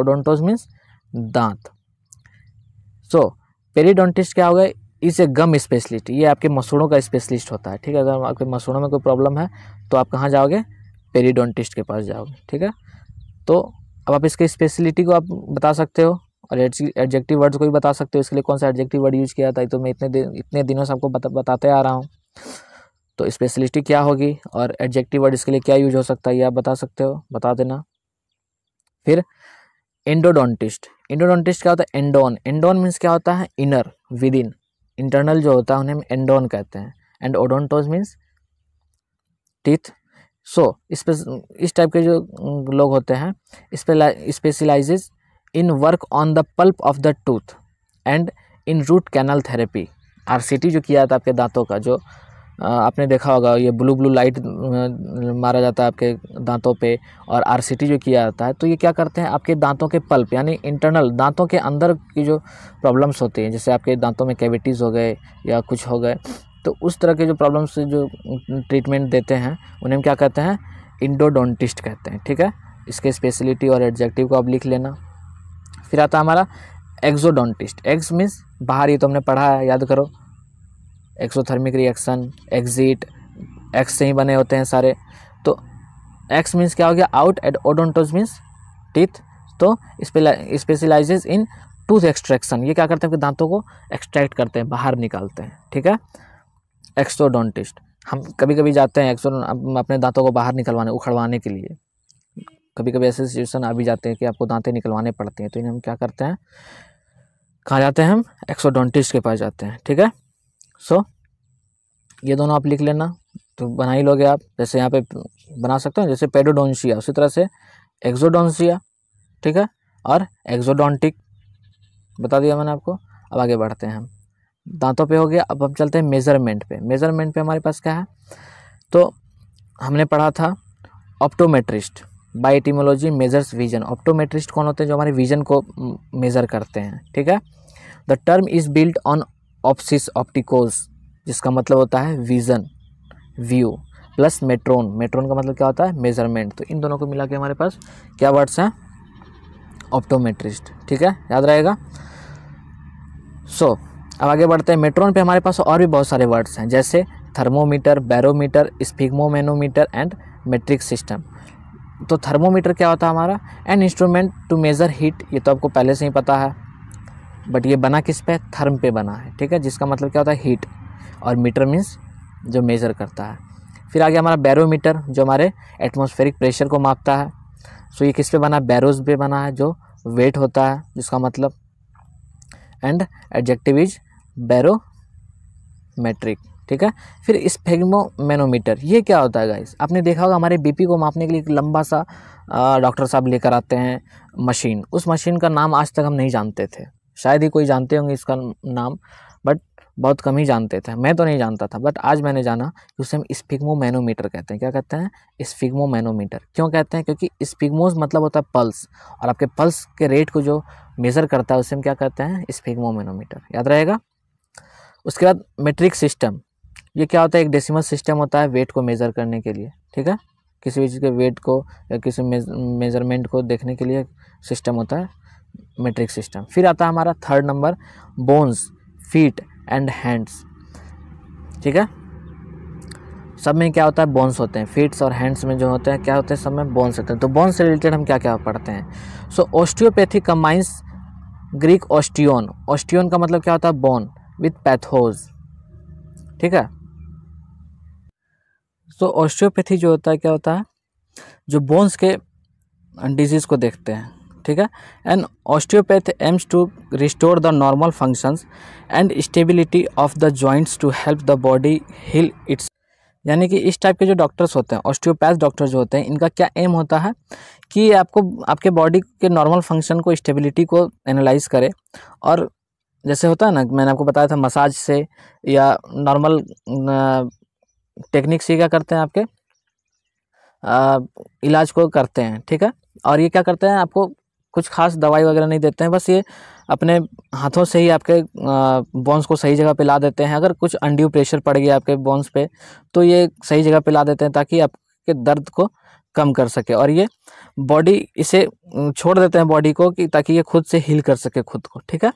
ओडोंटोज मीन्स दांत सो पेरीडोंटिस्ट क्या होगा इस ए गम स्पेशलिस्ट ये आपके मसूड़ों का स्पेशलिस्ट होता है ठीक है अगर आपके मसूड़ों में कोई प्रॉब्लम है तो आप कहाँ जाओगे पेरीडोंटिस्ट के पास जाओगे ठीक है तो अब आप इसके स्पेशलिटी को आप बता सकते हो और एडजेक्टिव वर्ड्स को भी बता सकते हो इसके लिए कौन सा एडजेक्टिव वर्ड यूज़ किया था तो मैं इतने दिन इतने दिनों से आपको बता, बताते आ रहा हूँ तो स्पेशलिटी क्या होगी और एडजेक्टिव वर्ड इसके लिए क्या यूज हो सकता है ये आप बता सकते हो बता देना फिर एंडोडोंटिस्ट एंडोडोंटिस्ट क्या होता है एंडोन एंडोन मीन्स क्या होता है इनर विद इन इंटरनल जो होता है उन्हें हम एंडोन कहते हैं and odontos means teeth so so, इस टाइप के जो लोग होते हैं specializes in work on the pulp of the tooth and in root canal therapy are जो किया जाता है आपके दांतों का जो आपने देखा होगा ये ब्लू ब्लू लाइट मारा जाता है आपके दांतों पे और आर जो किया जाता है तो ये क्या करते हैं आपके दांतों के पल्प यानी इंटरनल दांतों के अंदर की जो प्रॉब्लम्स होती हैं जैसे आपके दांतों में कैविटीज़ हो गए या कुछ हो गए तो उस तरह के जो प्रॉब्लम्स जो ट्रीटमेंट देते हैं उन्हें हम क्या कहते हैं इंडोडोंटिस्ट कहते हैं ठीक है इसके स्पेशलिटी और एडजेक्टिव को आप लिख लेना फिर आता हमारा एक्जोडोंटिस्ट एक्स मीन्स बाहर ये तो हमने पढ़ा है याद करो एक्सोथर्मिक रिएक्शन एग्जिट एक्स से ही बने होते हैं सारे तो एक्स मीन्स क्या हो गया out add odontos means teeth तो स्पेशलाइजेज इन टूथ एक्सट्रैक्शन ये क्या करते हैं कि दांतों को एक्सट्रैक्ट करते हैं बाहर निकालते हैं ठीक है एक्सोडोंटिस्ट हम कभी कभी जाते हैं एक्सो अपने दांतों को बाहर निकलवाने उखड़वाने के लिए कभी कभी ऐसे सिचुएसन आ भी जाते हैं कि आपको दांतें निकलवाने पड़ते हैं तो इन्हें हम क्या करते हैं कहाँ जाते हैं हम एक्सोडोंटिस्ट के पास जाते हैं ठीक है सो so, ये दोनों आप लिख लेना तो बना ही लोगे आप जैसे यहाँ पे बना सकते हैं जैसे पेडोडोंशिया उसी तरह से एक्जोडोंशिया ठीक है और एक्जोडोंटिक बता दिया मैंने आपको अब आगे बढ़ते हैं हम दांतों पे हो गया अब हम चलते हैं मेज़रमेंट पे मेज़रमेंट पे हमारे पास क्या है तो हमने पढ़ा था optometrist by etymology measures vision optometrist कौन होते हैं जो हमारे विजन को मेज़र करते हैं ठीक है the term is built on opsis optikos जिसका मतलब होता है vision view plus metron metron का मतलब क्या होता है मेजरमेंट तो इन दोनों को मिला के हमारे पास क्या वर्ड्स हैं ऑप्टोमेट्रिस्ट ठीक है याद रहेगा सो so, अब आगे बढ़ते हैं मेट्रोन पे हमारे पास और भी बहुत सारे वर्ड्स हैं जैसे thermometer barometer sphygmomanometer and metric system तो थर्मोमीटर क्या होता है हमारा and instrument to measure heat ये तो आपको पहले से ही पता है बट ये बना किस पे थर्म पे बना है ठीक है जिसका मतलब क्या होता है हीट और मीटर मीन्स जो मेज़र करता है फिर आगे हमारा बैरोमीटर जो हमारे एटमोस्फेरिक प्रेशर को मापता है सो ये किस पे बना बैरोज पे बना है जो वेट होता है जिसका मतलब एंड एडजेक्टिव इज बैरोमेट्रिक ठीक है फिर स्पेगमोमेनोमीटर ये क्या होता है गाइस आपने देखा होगा हमारे बीपी को मापने के लिए एक लंबा सा डॉक्टर साहब लेकर आते हैं मशीन उस मशीन का नाम आज तक हम नहीं जानते थे शायद ही कोई जानते होंगे इसका नाम बट बहुत कम ही जानते थे मैं तो नहीं जानता था बट आज मैंने जाना कि उसे हम स्पिग्मोमैनोमीटर कहते हैं क्या कहते हैं स्पिग्मोमैनोमीटर क्यों कहते हैं क्योंकि स्पिग्मोज मतलब होता है पल्स और आपके पल्स के रेट को जो मेज़र करता है उसे हम क्या कहते हैं स्पिग्मोमैनोमीटर याद रहेगा उसके बाद मेट्रिक सिस्टम ये क्या होता है एक डेसिमल सिस्टम होता है वेट को मेज़र करने के लिए ठीक है किसी भी चीज़ के वेट को या किसी मेज़रमेंट को देखने के लिए सिस्टम होता है मेट्रिक सिस्टम फिर आता है हमारा third number bones feet and hands ठीक है सब में क्या होता है बोन्स होते हैं फीट्स और हैंड्स में जो होते हैं क्या होते हैं सब में बोन्स होते हैं तो बोन्स से रिलेटेड हम क्या क्या पढ़ते हैं so osteopathy combines Greek osteon osteon का मतलब क्या होता है बोन विथ पैथोज ठीक है सो ऑस्टियोपैथी जो होता है क्या होता है जो बोन्स के डिजीज़ को देखते हैं ठीक है and osteopath aims to restore the normal functions and stability of the joints to help the body heal its यानी कि इस टाइप के जो डॉक्टर्स होते हैं ऑस्टियोपैथ डॉक्टर जो होते हैं इनका क्या एम होता है कि आपको आपके बॉडी के नॉर्मल फंक्शन को स्टेबिलिटी को एनालाइज करे और जैसे होता है ना मैंने आपको बताया था मसाज से या नॉर्मल टेक्निक से क्या करते हैं आपके आ, इलाज को करते हैं ठीक है और ये क्या करते हैं आपको कुछ खास दवाई वगैरह नहीं देते हैं बस ये अपने हाथों से ही आपके बोन्स को सही जगह पे ला देते हैं अगर कुछ अंड्यू प्रेशर पड़ गया आपके बोन्स पे तो ये सही जगह पे ला देते हैं ताकि आपके दर्द को कम कर सके और ये बॉडी इसे छोड़ देते हैं बॉडी को कि ताकि ये खुद से हील कर सके खुद को ठीक है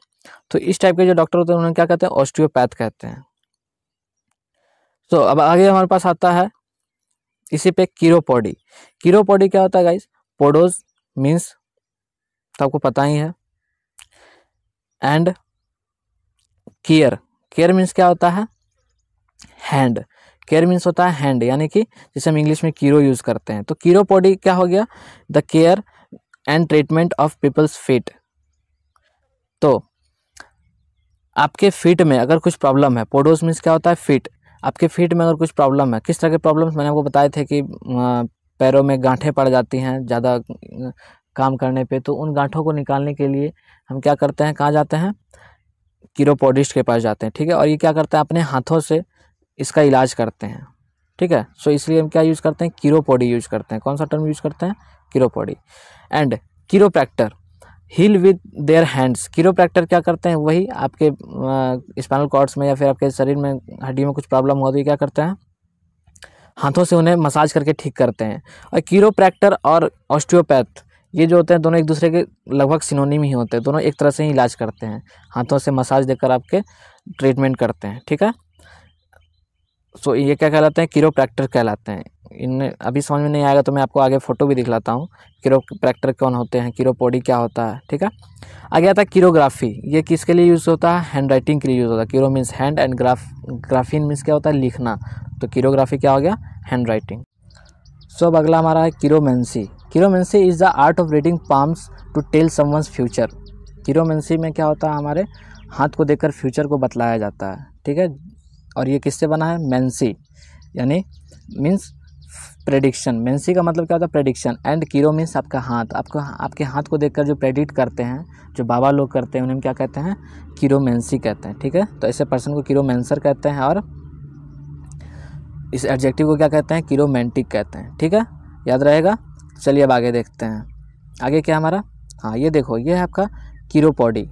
तो इस टाइप के जो डॉक्टर होते हैं उन्हें क्या कहते हैं ऑस्टियोपैथ कहते हैं तो अब आगे हमारे पास आता है इसी पे कीरोपोडी कीरोपोडी क्या होता है गाइस पोडोज मीन्स तो आपको पता ही है एंड केयर केयर मीन्स क्या होता है हैंड केयर मीन्स होता है हैंड यानी कि जिसे हम इंग्लिश में कीरो यूज़ करते हैं तो कीरोपोडी क्या हो गया the care and treatment of people's feet तो आपके फिट में अगर कुछ प्रॉब्लम है पोडोस मीन्स क्या होता है फिट आपके फिट में अगर कुछ प्रॉब्लम है किस तरह के प्रॉब्लम्स मैंने आपको बताए थे कि पैरों में गांठें पड़ जाती हैं ज़्यादा काम करने पे तो उन गांठों को निकालने के लिए हम क्या करते हैं कहाँ जाते हैं कीरोपोडिस्ट के पास जाते हैं ठीक है और ये क्या करते हैं अपने हाथों से इसका इलाज करते हैं ठीक है सो so, इसलिए हम क्या यूज़ करते हैं किरोपोडी यूज करते हैं कौन सा टर्म यूज करते हैं chiropody and chiropractor heal with their hands chiropractor क्या करते हैं वही आपके स्पाइनल कॉर्ड्स में या फिर आपके शरीर में हड्डी में कुछ प्रॉब्लम हुआ तो क्या करते हैं हाथों से उन्हें मसाज करके ठीक करते हैं और कीरोप्रैक्टर और ऑस्टियोपैथ ये जो होते हैं दोनों एक दूसरे के लगभग सिनोनिम ही होते हैं दोनों एक तरह से ही इलाज करते हैं हाथों से मसाज देकर आपके ट्रीटमेंट करते हैं ठीक है सो ये क्या कहलाते हैं किरो प्रैक्टर कहलाते हैं इन अभी समझ में नहीं आएगा तो मैं आपको आगे फ़ोटो भी दिखलाता हूँ किरो प्रैक्टर कौन होते हैं किरोपोडी क्या होता है ठीक है आगे आता है किरोग्राफी ये किसके लिए यूज़ होता है हैंड राइटिंग के लिए यूज़ होता है chiro means hand and graph graphein means क्या होता है लिखना तो किरोग्राफी क्या हो गया हैंड राइटिंग सो अब अगला हमारा है chiromancy chiromancy is the art of reading palms to tell someone's future chiromancy में क्या होता है हमारे हाथ को देखकर फ्यूचर को बतलाया जाता है ठीक है और ये किससे बना है मैंसी यानी मीन्स प्रेडिक्शन मेंसी का मतलब क्या होता है प्रेडिक्शन एंड कीरो मीन्स आपका हाथ आपको आपके हाथ को देखकर जो प्रेडिक्ट करते हैं जो बाबा लोग करते हैं उन्हें क्या कहते हैं कीरोमेंसी कहते हैं ठीक है तो ऐसे पर्सन को कीरोमेंसर कहते हैं और इस एडजेक्टिव को क्या कहते हैं कीरोमेंटिक कहते हैं ठीक है याद रहेगा चलिए अब आगे देखते हैं आगे क्या हमारा हाँ ये देखो ये है आपका कीरोपॉडी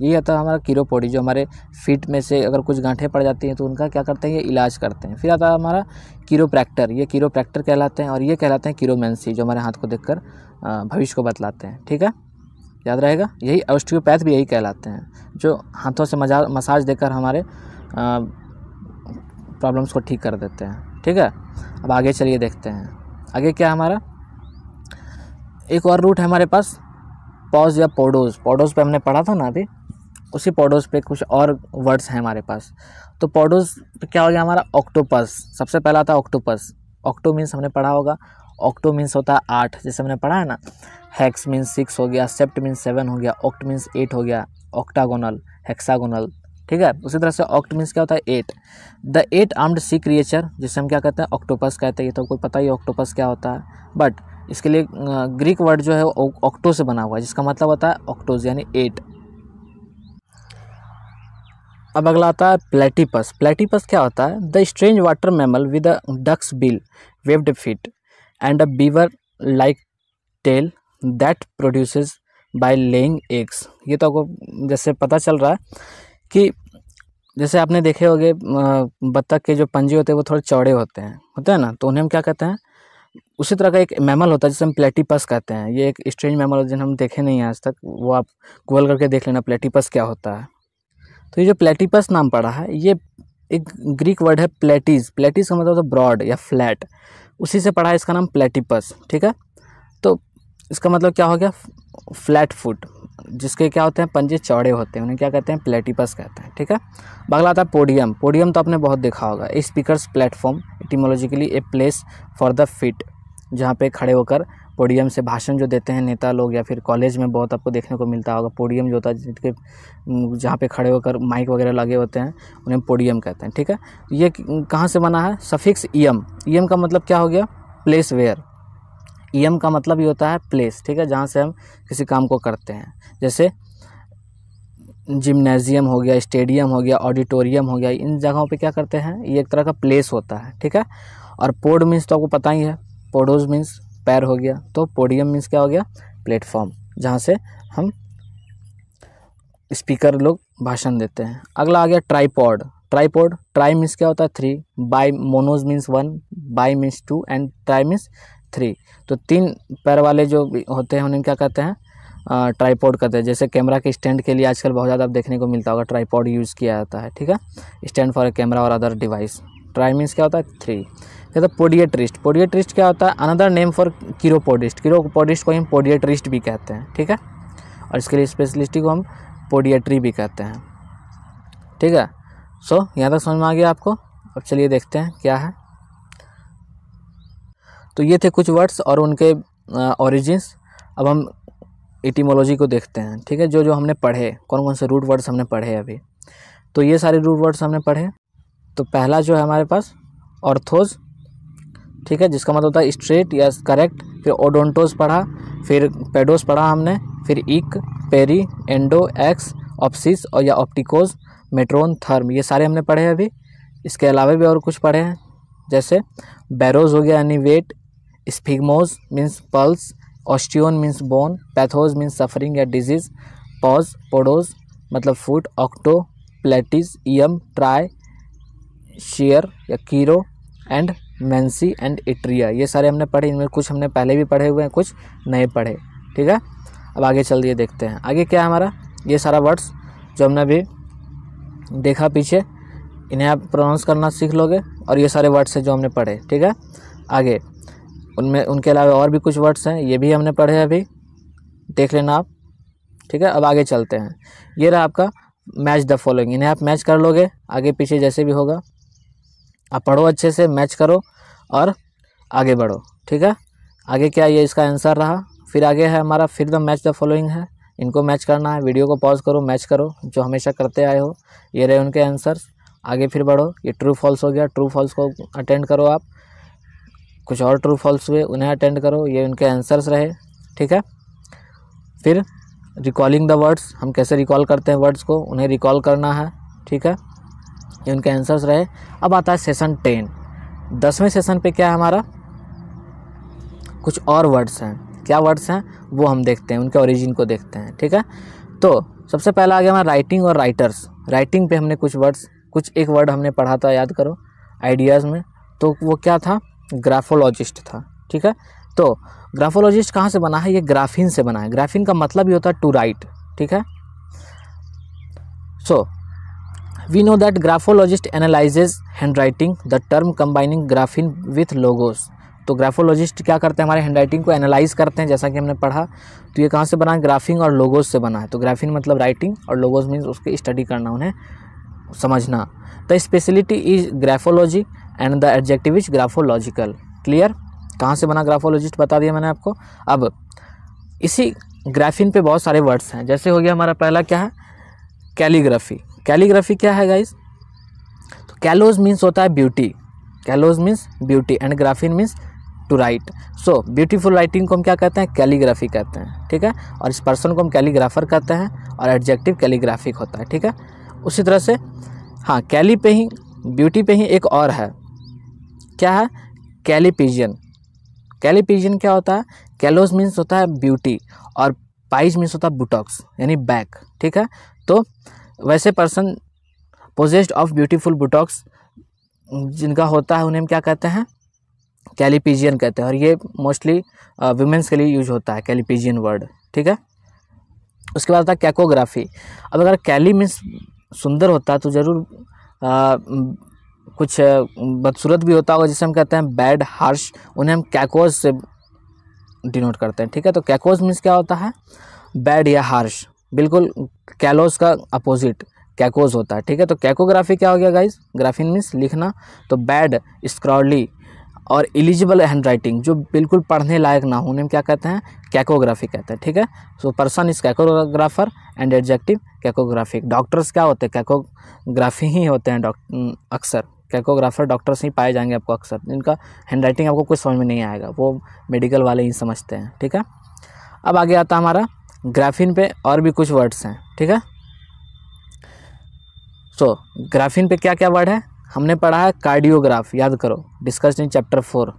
ये आता है तो हमारा कीरोपोडी जो हमारे फीट में से अगर कुछ गांठें पड़ जाती हैं तो उनका क्या करते हैं ये इलाज करते हैं फिर आता है हमारा कीरोप्रैक्टर ये कीरोप्रैक्टर कहलाते हैं और ये कहलाते हैं कीरोमेंसी जो हमारे हाथ को कर भविष्य को बतलाते हैं ठीक है याद रहेगा यही ऑस्टियोपैथ भी यही कहलाते हैं जो हाथों से मजा मसाज देकर हमारे प्रॉब्लम्स को ठीक कर देते हैं ठीक है अब आगे चलिए देखते हैं आगे क्या हमारा एक और रूट है हमारे पास पॉज या पोडोज पोडोज पे हमने पढ़ा था ना अभी उसी पोडोज पे कुछ और वर्ड्स हैं हमारे पास तो पोडोज पे क्या हो गया हमारा ऑक्टोपस सबसे पहला था ऑक्टोपस ऑक्टो मीन्स हमने पढ़ा होगा ऑक्टो मीन्स होता है आठ जैसे हमने पढ़ा है ना हैक्स मीन्स सिक्स हो गया सेप्ट मीन्स सेवन हो गया ऑक्ट मीन्स एट हो गया ऑक्टागोनल हेक्सागोनल ठीक है उसी तरह से ऑक्ट मीन्स क्या होता है eight the eight armed sea creature जिसे हम क्या कहते हैं ऑक्टोपस कहते हैं ये तो कोई पता ही ऑक्टोपस क्या होता है बट इसके लिए ग्रीक वर्ड जो है वो ऑक्टो से बना हुआ है जिसका मतलब होता है ऑक्टोज यानी एट अब अगला आता है प्लेटिपस प्लेटिपस क्या होता है the strange water mammal with a duck's bill webbed feet and a beaver like tail that produces by laying eggs ये तो आपको जैसे पता चल रहा है कि जैसे आपने देखे होंगे बत्तख के जो पंजे होते हैं वो थोड़े चौड़े होते हैं होते हैं ना तो उन्हें हम क्या कहते हैं उसी तरह का एक मैमल होता है जिसे हम प्लेटिपस कहते हैं ये एक स्ट्रेंज मैमल जिन्हें हम देखे नहीं हैं आज तक वो आप गूगल करके देख लेना प्लेटिपस क्या होता है तो ये जो प्लेटिपस नाम पड़ा है ये एक ग्रीक वर्ड है प्लेटिस प्लेटिस का मतलब होता है ब्रॉड या फ्लैट उसी से पढ़ा है इसका नाम प्लेटिपस ठीक है तो इसका मतलब क्या हो गया फ्लैट फुट जिसके क्या होते हैं पंजे चौड़े होते हैं उन्हें क्या कहते हैं प्लेटिपस कहते हैं ठीक है बगला आता है पोडियम पोडियम तो आपने बहुत देखा होगा a speaker platform etymologically a place for the feet जहाँ पे खड़े होकर पोडियम से भाषण जो देते हैं नेता लोग या फिर कॉलेज में बहुत आपको देखने को मिलता होगा पोडियम जो होता है जिनके जहाँ पे खड़े होकर माइक वगैरह लगे होते हैं उन्हें पोडियम कहते हैं ठीक है ये कहाँ से बना है सफिक्स ईएम ईएम का मतलब क्या हो गया प्लेस वेयर ईएम का मतलब ये होता है प्लेस ठीक है जहाँ से हम किसी काम को करते हैं जैसे जिमनेजियम हो गया स्टेडियम हो गया ऑडिटोरियम हो गया इन जगहों पे क्या करते हैं ये एक तरह का प्लेस होता है ठीक है और पोड मीन्स तो आपको पता ही है पोडोज मीन्स पैर हो गया तो पोडियम मीन्स क्या हो गया प्लेटफॉर्म जहाँ से हम स्पीकर लोग भाषण देते हैं अगला आ गया ट्राईपॉड ट्राईपॉड ट्राई मीन्स क्या होता है three bi monos means one bi means two and tri means three तो तीन पैर वाले जो होते हैं उन्हें क्या कहते हैं ट्राईपॉड कहते हैं जैसे कैमरा के स्टैंड के लिए आजकल बहुत ज़्यादा आप देखने को मिलता होगा ट्राईपॉड यूज़ किया जाता है ठीक है स्टैंड फॉर कैमरा और अदर डिवाइस ट्राई मीन्स क्या होता है थ्री कहते हैं तो पोडियट्रिस्ट पोडियट्रिस्ट क्या होता है another name for chiropodist chiropodist को हम पोडियट्रिस्ट भी कहते हैं ठीक है और इसके लिए स्पेशलिस्ट को हम पोडियट्री भी कहते हैं ठीक है सो so, यहाँ तक समझ में आ गया आपको अब चलिए देखते हैं क्या है तो ये थे कुछ वर्ड्स और उनके ओरिजिन्स अब हम एटीमोलॉजी को देखते हैं ठीक है जो जो हमने पढ़े कौन कौन से रूट वर्ड्स हमने पढ़े अभी तो ये सारे रूट वर्ड्स हमने पढ़े तो पहला जो है हमारे पास ऑर्थोज ठीक है जिसका मतलब होता है स्ट्रेट या करेक्ट फिर ओडोंटोस पढ़ा फिर पेडोस पढ़ा हमने फिर इक पेरी एंडो एक्स ऑप्सिस और या ऑप्टिकोज मेट्रोन थर्म ये सारे हमने पढ़े अभी इसके अलावा भी और कुछ पढ़े हैं जैसे बैरोज हो गया यानी weight sphygmos means pulse osteon means bone pathos means suffering या डिजीज़ पॉज पोडोज मतलब फूट ऑक्टो प्लेटिस ईम ट्राई शेयर या cheiro and mancy and iatreia ये सारे हमने पढ़े इनमें कुछ हमने पहले भी पढ़े हुए हैं कुछ नए पढ़े ठीक है अब आगे चल दिए देखते हैं आगे क्या है हमारा ये सारा वर्ड्स जो हमने अभी देखा पीछे इन्हें आप प्रोनाउंस करना सीख लोगे और ये सारे वर्ड्स हैं जो हमने पढ़े ठीक है आगे उनमें उनके अलावा और भी कुछ वर्ड्स हैं ये भी हमने पढ़े अभी देख लेना आप ठीक है अब आगे चलते हैं ये रहा आपका मैच द फॉलोइंग इन्हें आप मैच कर लोगे आगे पीछे जैसे भी होगा आप पढ़ो अच्छे से मैच करो और आगे बढ़ो ठीक है आगे क्या ये इसका आंसर रहा फिर आगे है हमारा फिर द मैच द फॉलोइंग है इनको मैच करना है वीडियो को पॉज करो मैच करो जो हमेशा करते आए हो ये रहे उनके आंसर्स आगे फिर बढ़ो ये ट्रू फॉल्स हो गया ट्रू फॉल्स को अटेंड करो आप कुछ और ट्रू फॉल्स हुए उन्हें अटेंड करो ये उनके आंसर्स रहे ठीक है फिर रिकॉलिंग द वर्ड्स हम कैसे रिकॉल करते हैं वर्ड्स को उन्हें रिकॉल करना है ठीक है ये उनके आंसर्स रहे अब आता है सेशन टेन दसवें सेशन पे क्या है हमारा कुछ और वर्ड्स हैं क्या वर्ड्स हैं वो हम देखते हैं उनके ओरिजिन को देखते हैं ठीक है तो सबसे पहला आ गया हमारा राइटिंग और राइटर्स राइटिंग पे हमने कुछ वर्ड्स कुछ एक वर्ड हमने पढ़ा था याद करो आइडियाज़ में तो वो क्या था ग्राफोलॉजिस्ट था ठीक है तो ग्राफोलॉजिस्ट कहाँ से बना है ये ग्राफिन से बना है ग्राफिन का मतलब ये होता है टू राइट ठीक है so so, we know that graphologist analyses handwriting the term combining graphein with logos तो ग्राफोलॉजिस्ट क्या करते हैं हमारे हैंड राइटिंग को एनालाइज करते हैं जैसा कि हमने पढ़ा तो ये कहाँ से बना है ग्राफिंग और लोगोज से बना है तो ग्राफिन मतलब राइटिंग और लोगोज मीन्स उसकी स्टडी करना उन्हें समझना the specialty is graphology and the adjective is graphological clear कहाँ से बना ग्राफोलॉजिस्ट बता दिया मैंने आपको अब इसी ग्राफिन पे बहुत सारे वर्ड्स हैं जैसे हो गया हमारा पहला क्या है कैलीग्राफी कैलीग्राफी क्या है गाइज तो कैलोज मीन्स होता है beauty kalos means beauty and graphein means to write so beautiful writing को हम क्या कहते हैं कैलीग्राफी कहते हैं ठीक है और इस पर्सन को हम कैलीग्राफर कहते हैं और एडजेक्टिव कैलीग्राफिक होता है ठीक है उसी तरह से हाँ कैली पे ही ब्यूटी पे ही एक और है क्या है कैलीपीजियन कैलीपीजियन क्या होता है कैलोज मीन्स होता है ब्यूटी और पाइज मीन्स होता है बुटॉक्स यानी बैक ठीक है तो वैसे person possessed of beautiful buttocks जिनका होता है उन्हें हम क्या कहते हैं कैलिपीजियन कहते हैं और ये मोस्टली वुमेंस uh, के लिए यूज होता है कैलिपीजियन वर्ड ठीक है उसके बाद था है कैकोग्राफी अब अगर कैली मीन्स सुंदर होता तो ज़रूर uh, कुछ uh, बदसूरत भी होता होगा जिसे हम कहते हैं बैड हार्श उन्हें हम कैकोज से डिनोट करते हैं ठीक है तो कैकोज मीन्स क्या होता है बैड या हार्श बिल्कुल कैलोस का अपोजिट कैकोज होता है ठीक है तो कैकोग्राफी क्या हो गया गाइज ग्राफिन मीन्स लिखना तो बैड स्क्रॉली और एलिजिबल हैंड राइटिंग जो बिल्कुल पढ़ने लायक ना हो उन्हें क्या कहते हैं कैकोग्राफी कहते हैं ठीक है so person is cacographer and adjective cacographic doctors क्या होते हैं कैकोग्राफी ही होते हैं अक्सर कैकोग्राफर डॉक्टर्स ही पाए जाएंगे आपको अक्सर जिनका हैंड राइटिंग आपको कुछ समझ में नहीं आएगा वो मेडिकल वाले ही समझते हैं ठीक है अब आगे आता हमारा ग्राफिन पे और भी कुछ वर्ड्स हैं ठीक है सो so, ग्राफिन पे क्या क्या वर्ड है हमने पढ़ा है कार्डियोग्राफ याद करो डिस्कस इन चैप्टर फोर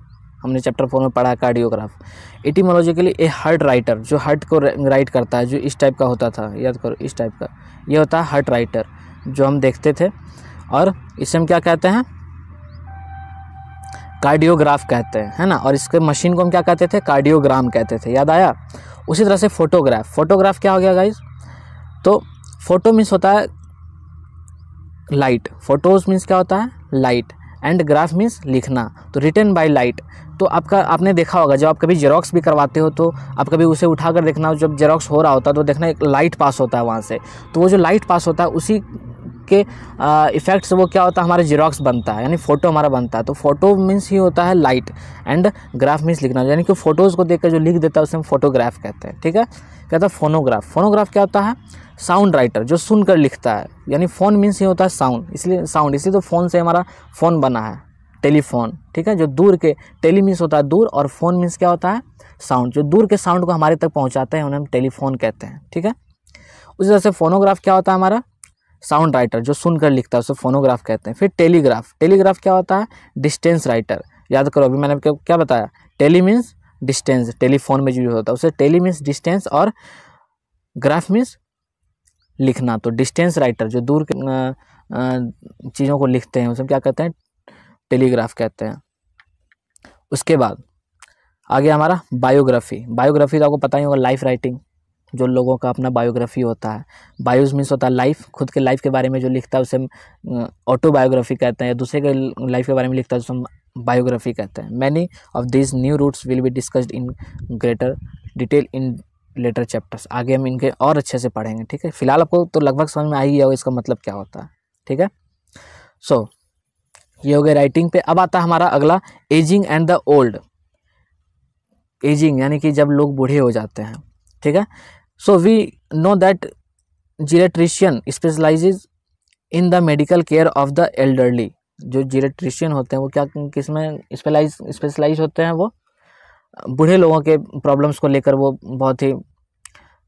हमने चैप्टर फोर में पढ़ा है cardiograph etymologically a heart writer जो हार्ट को राइट करता है जो इस टाइप का होता था याद करो इस टाइप का ये होता है हार्ट राइटर जो हम देखते थे और इसे हम क्या कहते हैं कार्डियोग्राफ कहते हैं है ना और इसके मशीन को हम क्या कहते थे कार्डियोग्राम कहते थे याद आया उसी तरह से फ़ोटोग्राफ फ़ोटोग्राफ क्या हो गया गाइज तो फ़ोटो मीन्स होता है लाइट फ़ोटोज़ मीन्स क्या होता है लाइट एंड ग्राफ मीन्स लिखना तो रिटर्न बाय लाइट तो आपका आपने देखा होगा जब आप कभी जेरोक्स भी करवाते हो तो आप कभी उसे उठाकर देखना देखना जब जेरोक्स हो रहा होता है तो देखना एक लाइट पास होता है वहाँ से तो वो जो लाइट पास होता है उसी के इफ़ेक्ट्स वो क्या होता है हमारा जीरोक्स बनता है यानी फ़ोटो हमारा बनता है तो फोटो मीन्स ही होता है लाइट एंड ग्राफ मीन्स लिखना यानी कि फ़ोटोज़ को देख जो लिख देता है उसे हम फोटोग्राफ कहते हैं ठीक है कहता है फोनोग्राफ फोनोग्राफ क्या होता है साउंड राइटर जो सुनकर लिखता है यानी फ़ोन मीन्स ही होता है साउंड इसलिए साउंड इसलिए तो फ़ोन से हमारा फ़ोन बना है टेलीफोन ठीक है जो दूर के टेली मीन्स होता है दूर और फ़ोन मीन्स क्या होता है साउंड जो दूर के साउंड को हमारे तक पहुंचाते हैं उन्हें हम टेलीफोन कहते हैं ठीक है उसी तरह से फोनोग्राफ क्या होता है हमारा साउंड राइटर जो सुनकर लिखता है उसे फोनोग्राफ कहते हैं फिर टेलीग्राफ टेलीग्राफ क्या होता है डिस्टेंस राइटर याद करो अभी मैंने क्या बताया टेली मीन्स डिस्टेंस टेलीफोन में जो यूज होता है उसे टेली मीन्स डिस्टेंस और ग्राफ मीन्स लिखना तो डिस्टेंस राइटर जो दूर चीज़ों को लिखते हैं उसे क्या कहते हैं टेलीग्राफ कहते हैं उसके बाद आगे हमारा बायोग्राफी बायोग्राफी तो आपको पता ही होगा लाइफ राइटिंग जो लोगों का अपना बायोग्राफी होता है बायोज मीन्स होता है लाइफ खुद के लाइफ के बारे में जो लिखता है उसे ऑटोबायोग्राफी कहते हैं या दूसरे के लाइफ के बारे में लिखता है उसे हम बायोग्राफी कहते हैं many of this new roots will be discussed in greater detail in later chapters आगे हम इनके और अच्छे से पढ़ेंगे ठीक है फिलहाल आपको तो लगभग समझ में आ ही गया होगा इसका मतलब क्या होता है ठीक है सो so, ये हो गया राइटिंग पे अब आता है हमारा अगला ageing and the old ageing यानी कि जब लोग बूढ़े हो जाते हैं ठीक है so we know that geriatrician specialize in the medical care of the elderly जो जीरेट्रिशियन होते हैं वो क्या किस में स्पेलाइज स्पेशलाइज होते हैं वो बूढ़े लोगों के प्रॉब्लम्स को लेकर वो बहुत ही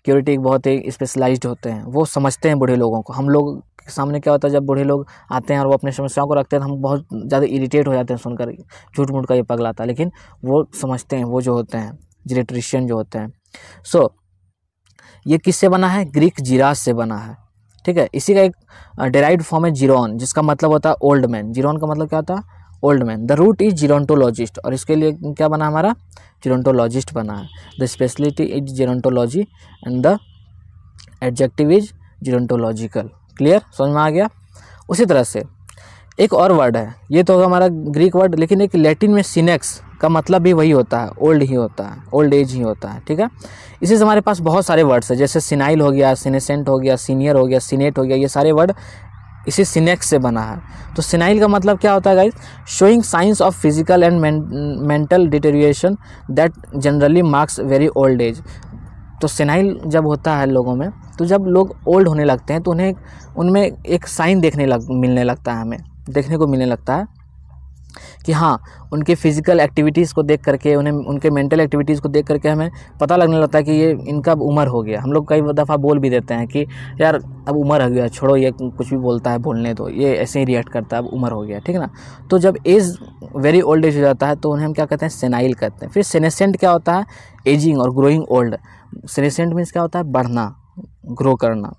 क्योरिटी बहुत ही स्पेशलाइज्ड होते हैं वो समझते हैं बूढ़े लोगों को हम लोग के सामने क्या होता है जब बूढ़े लोग आते हैं और वो अपनी समस्याओं को रखते हैं तो हम बहुत ज़्यादा इरीटेट हो जाते हैं सुनकर झूठ मूठ का ये पगला है लेकिन वो समझते हैं वो जो होते हैं जिलेट्रिशियन जो होते हैं सो so, ये किससे बना है ग्रीक जिराज से बना है ठीक है इसी का एक डेराइड फॉर्म है जीरोन जिसका मतलब होता है ओल्ड मैन जीरोन का मतलब क्या होता है old man the root is gerontologist और इसके लिए क्या बना हमारा जीरोटोलॉजिस्ट बना है the specialty is gerontology and the adjective is gerontological clear समझ में आ गया उसी तरह से एक और वर्ड है ये तो होगा हमारा ग्रीक वर्ड लेकिन एक लैटिन में सिनेक्स का मतलब भी वही होता है ओल्ड ही होता है ओल्ड एज ही होता है ठीक है इसी से हमारे पास बहुत सारे वर्ड्स हैं जैसे सिनाइल हो गया सिनेसेंट हो गया सीनियर हो गया सीनेट हो गया ये सारे वर्ड इसी सिनेक्स से बना है तो सिनाइल का मतलब क्या होता है guys showing science of physical and mental deterioration that generally marks very old age तो सिनाइल जब होता है लोगों में तो जब लोग ओल्ड होने लगते हैं तो उन्हें उनमें एक साइन देखने लग मिलने लगता है हमें देखने को मिलने लगता है कि हाँ उनके फ़िज़िकल एक्टिविटीज़ को देख करके उन्हें उनके मेंटल एक्टिविटीज़ को देख करके हमें पता लगने लगता है कि ये इनका अब उम्र हो गया हम लोग कई दफ़ा बोल भी देते हैं कि यार अब उम्र हो गया छोड़ो ये कुछ भी बोलता है बोलने तो ये ऐसे ही रिएक्ट करता है अब उम्र हो गया ठीक है ना तो जब एज वेरी ओल्ड एज हो जाता है तो उन्हें हम क्या कहते हैं सेनाइल कहते हैं फिर सेनेसेंट क्या होता है एजिंग और ग्रोइंग ओल्ड सेनेसेंट मीन्स क्या होता है बढ़ना ग्रो करना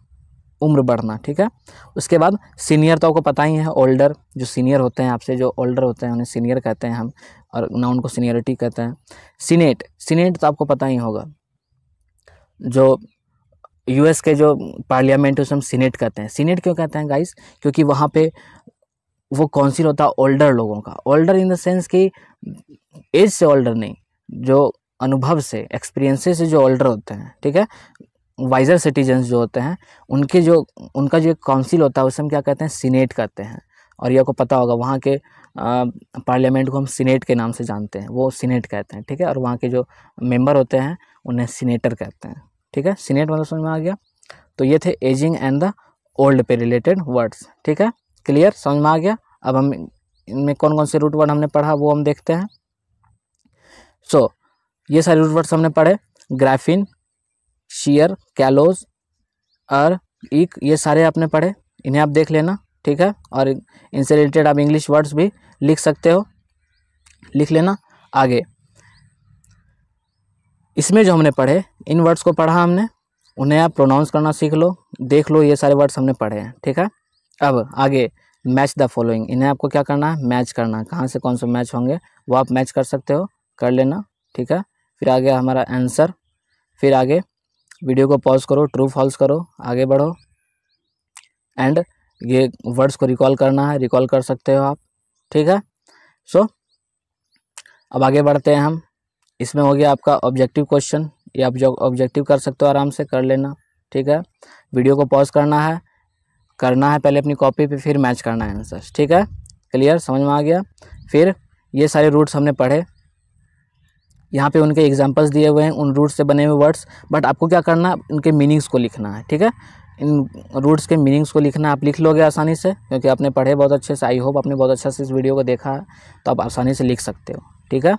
उम्र बढ़ना ठीक है उसके बाद सीनियर तो आपको पता ही है ओल्डर जो सीनियर होते हैं आपसे जो ओल्डर होते हैं उन्हें सीनियर कहते हैं हम और ना उनको सीनियरिटी कहते हैं सीनेट सीनेट तो आपको पता ही होगा जो यूएस के जो पार्लियामेंट है उसे हम सीनेट कहते हैं सीनेट क्यों कहते हैं गाइस क्योंकि वहाँ पे वो काउंसिल होता है ओल्डर लोगों का ओल्डर इन द सेंस कि एज से ओल्डर नहीं जो अनुभव से एक्सपीरियंसेस से जो ओल्डर होते हैं ठीक है वाइजर सिटीजन्स जो होते हैं उनके जो उनका जो एक काउंसिल होता है उसे हम क्या कहते हैं सीनेट कहते हैं और ये आपको पता होगा वहाँ के पार्लियामेंट को हम सीनेट के नाम से जानते हैं वो सीनेट कहते हैं ठीक है और वहाँ के जो मेंबर होते हैं उन्हें सीनेटर कहते हैं ठीक है सीनेट मतलब समझ में आ गया तो ये थे एजिंग एंड द ओल्ड पे रिलेटेड वर्ड्स ठीक है क्लियर समझ में आ गया अब हम इनमें कौन कौन से रूट वर्ड हमने पढ़ा वो हम देखते हैं सो so, ये सारे रूट वर्ड्स हमने पढ़े ग्राफिन शीयर कैलोज और ईक ये सारे आपने पढ़े इन्हें आप देख लेना ठीक है और इनसे रिलेटेड आप इंग्लिश वर्ड्स भी लिख सकते हो लिख लेना आगे इसमें जो हमने पढ़े इन वर्ड्स को पढ़ा हमने उन्हें आप प्रोनाउंस करना सीख लो देख लो ये सारे वर्ड्स हमने पढ़े हैं ठीक है अब आगे मैच द फॉलोइंग इन्हें आपको क्या करना है मैच करना है कहाँ से कौन से मैच होंगे वो आप मैच कर सकते हो कर लेना ठीक है फिर आ गया हमारा आंसर फिर आगे वीडियो को पॉज करो ट्रू फॉल्स करो आगे बढ़ो एंड ये वर्ड्स को रिकॉल करना है रिकॉल कर सकते हो आप ठीक है सो so, अब आगे बढ़ते हैं हम इसमें हो गया आपका ऑब्जेक्टिव क्वेश्चन ये आप जो ऑब्जेक्टिव कर सकते हो आराम से कर लेना ठीक है वीडियो को पॉज करना है करना है पहले अपनी कॉपी पे फिर मैच करना है आंसर ठीक है क्लियर समझ में आ गया फिर ये सारे रूट्स हमने पढ़े यहाँ पे उनके एग्जांपल्स दिए हुए हैं उन रूट्स से बने हुए वर्ड्स बट आपको क्या करना उनके मीनिंग्स को लिखना है ठीक है इन रूट्स के मीनिंग्स को लिखना आप लिख लोगे आसानी से क्योंकि आपने पढ़े बहुत अच्छे से आई होप आपने बहुत अच्छा से इस वीडियो को देखा है तो आप आसानी से लिख सकते हो ठीक है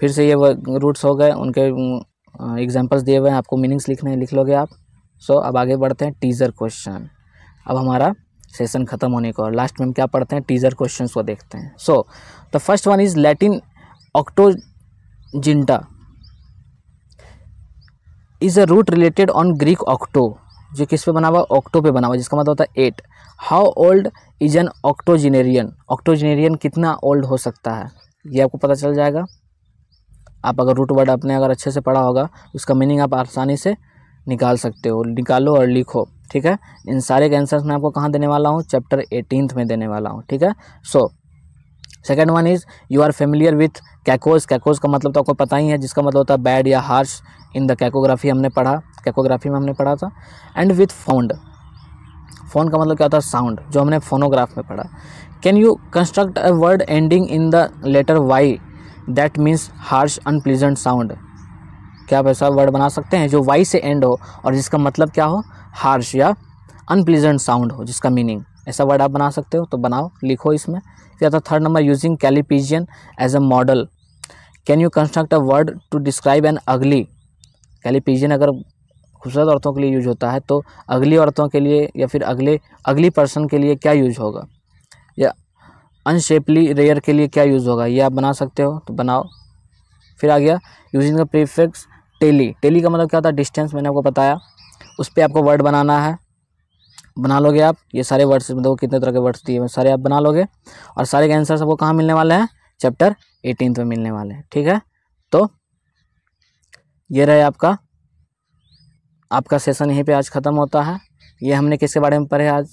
फिर से ये रूट्स हो गए उनके एग्जाम्पल्स दिए हुए हैं आपको मीनिंग्स लिखने लिख लोगे आप सो so, अब आगे बढ़ते हैं टीज़र क्वेश्चन अब हमारा सेशन खत्म होने को और लास्ट में हम क्या पढ़ते हैं टीज़र क्वेश्चन को देखते हैं so the first one is Latin octo ginta is a root related on Greek octo जो किस पे बना हुआ ऑक्टो पे बना हुआ जिसका मतलब होता है eight how old is an octogenarian octogenarian कितना ओल्ड हो सकता है ये आपको पता चल जाएगा आप अगर रूट वर्ड आपने अगर अच्छे से पढ़ा होगा उसका मीनिंग आप आसानी से निकाल सकते हो निकालो और लिखो ठीक है इन सारे के आंसर्स मैं आपको कहाँ देने वाला हूँ चैप्टर एटीनथ में देने वाला हूँ ठीक है so so, second one is you are familiar with kakos kakos का मतलब तो आपको पता ही है जिसका मतलब होता है बैड या हार्श इन द कैकोग्राफी हमने पढ़ा कैकोग्राफी में हमने पढ़ा था एंड विथ फाउंड फोन का मतलब क्या होता है साउंड जो हमने फोनोग्राफ में पढ़ा can you construct a word ending in the letter Y that means harsh unpleasant sound क्या आप ऐसा वर्ड बना सकते हैं जो वाई से एंड हो और जिसका मतलब क्या हो हार्श या अनप्लीजेंट साउंड हो जिसका मीनिंग ऐसा वर्ड आप बना सकते हो तो बनाओ लिखो इसमें क्या था third number using callipygian as a model can you construct a word to describe an ugly callipygian अगर खूबसूरत औरतों के लिए यूज होता है तो अगली औरतों के लिए या फिर अगले अगली पर्सन के लिए क्या यूज होगा या अनशेपली रेयर के लिए क्या यूज़ होगा ये आप बना सकते हो तो बनाओ फिर आ गया using the prefix tele tele का मतलब क्या होता है डिस्टेंस मैंने आपको बताया उस पर आपको वर्ड बनाना है बना लोगे आप ये सारे वर्ड्स मतलब कितने तरह के वर्ड्स दिए हुए सारे आप बना लोगे और सारे के आंसर सबको कहाँ मिलने वाले हैं चैप्टर एटीन में मिलने वाले हैं ठीक है तो ये रहे आपका आपका सेशन यहीं पे आज ख़त्म होता है ये हमने किसके बारे में पढ़े आज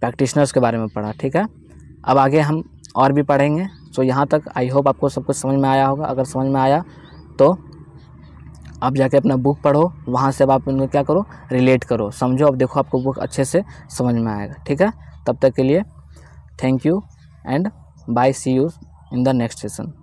प्रैक्टिशनर्स के बारे में पढ़ा ठीक है अब आगे हम और भी पढ़ेंगे सो यहाँ तक आई होप आपको सब कुछ समझ में आया होगा अगर समझ में आया तो आप जाके अपना बुक पढ़ो वहाँ से अब आप उनको क्या करो रिलेट करो समझो अब देखो आपको बुक अच्छे से समझ में आएगा ठीक है तब तक के लिए thank you and bye see you in the next session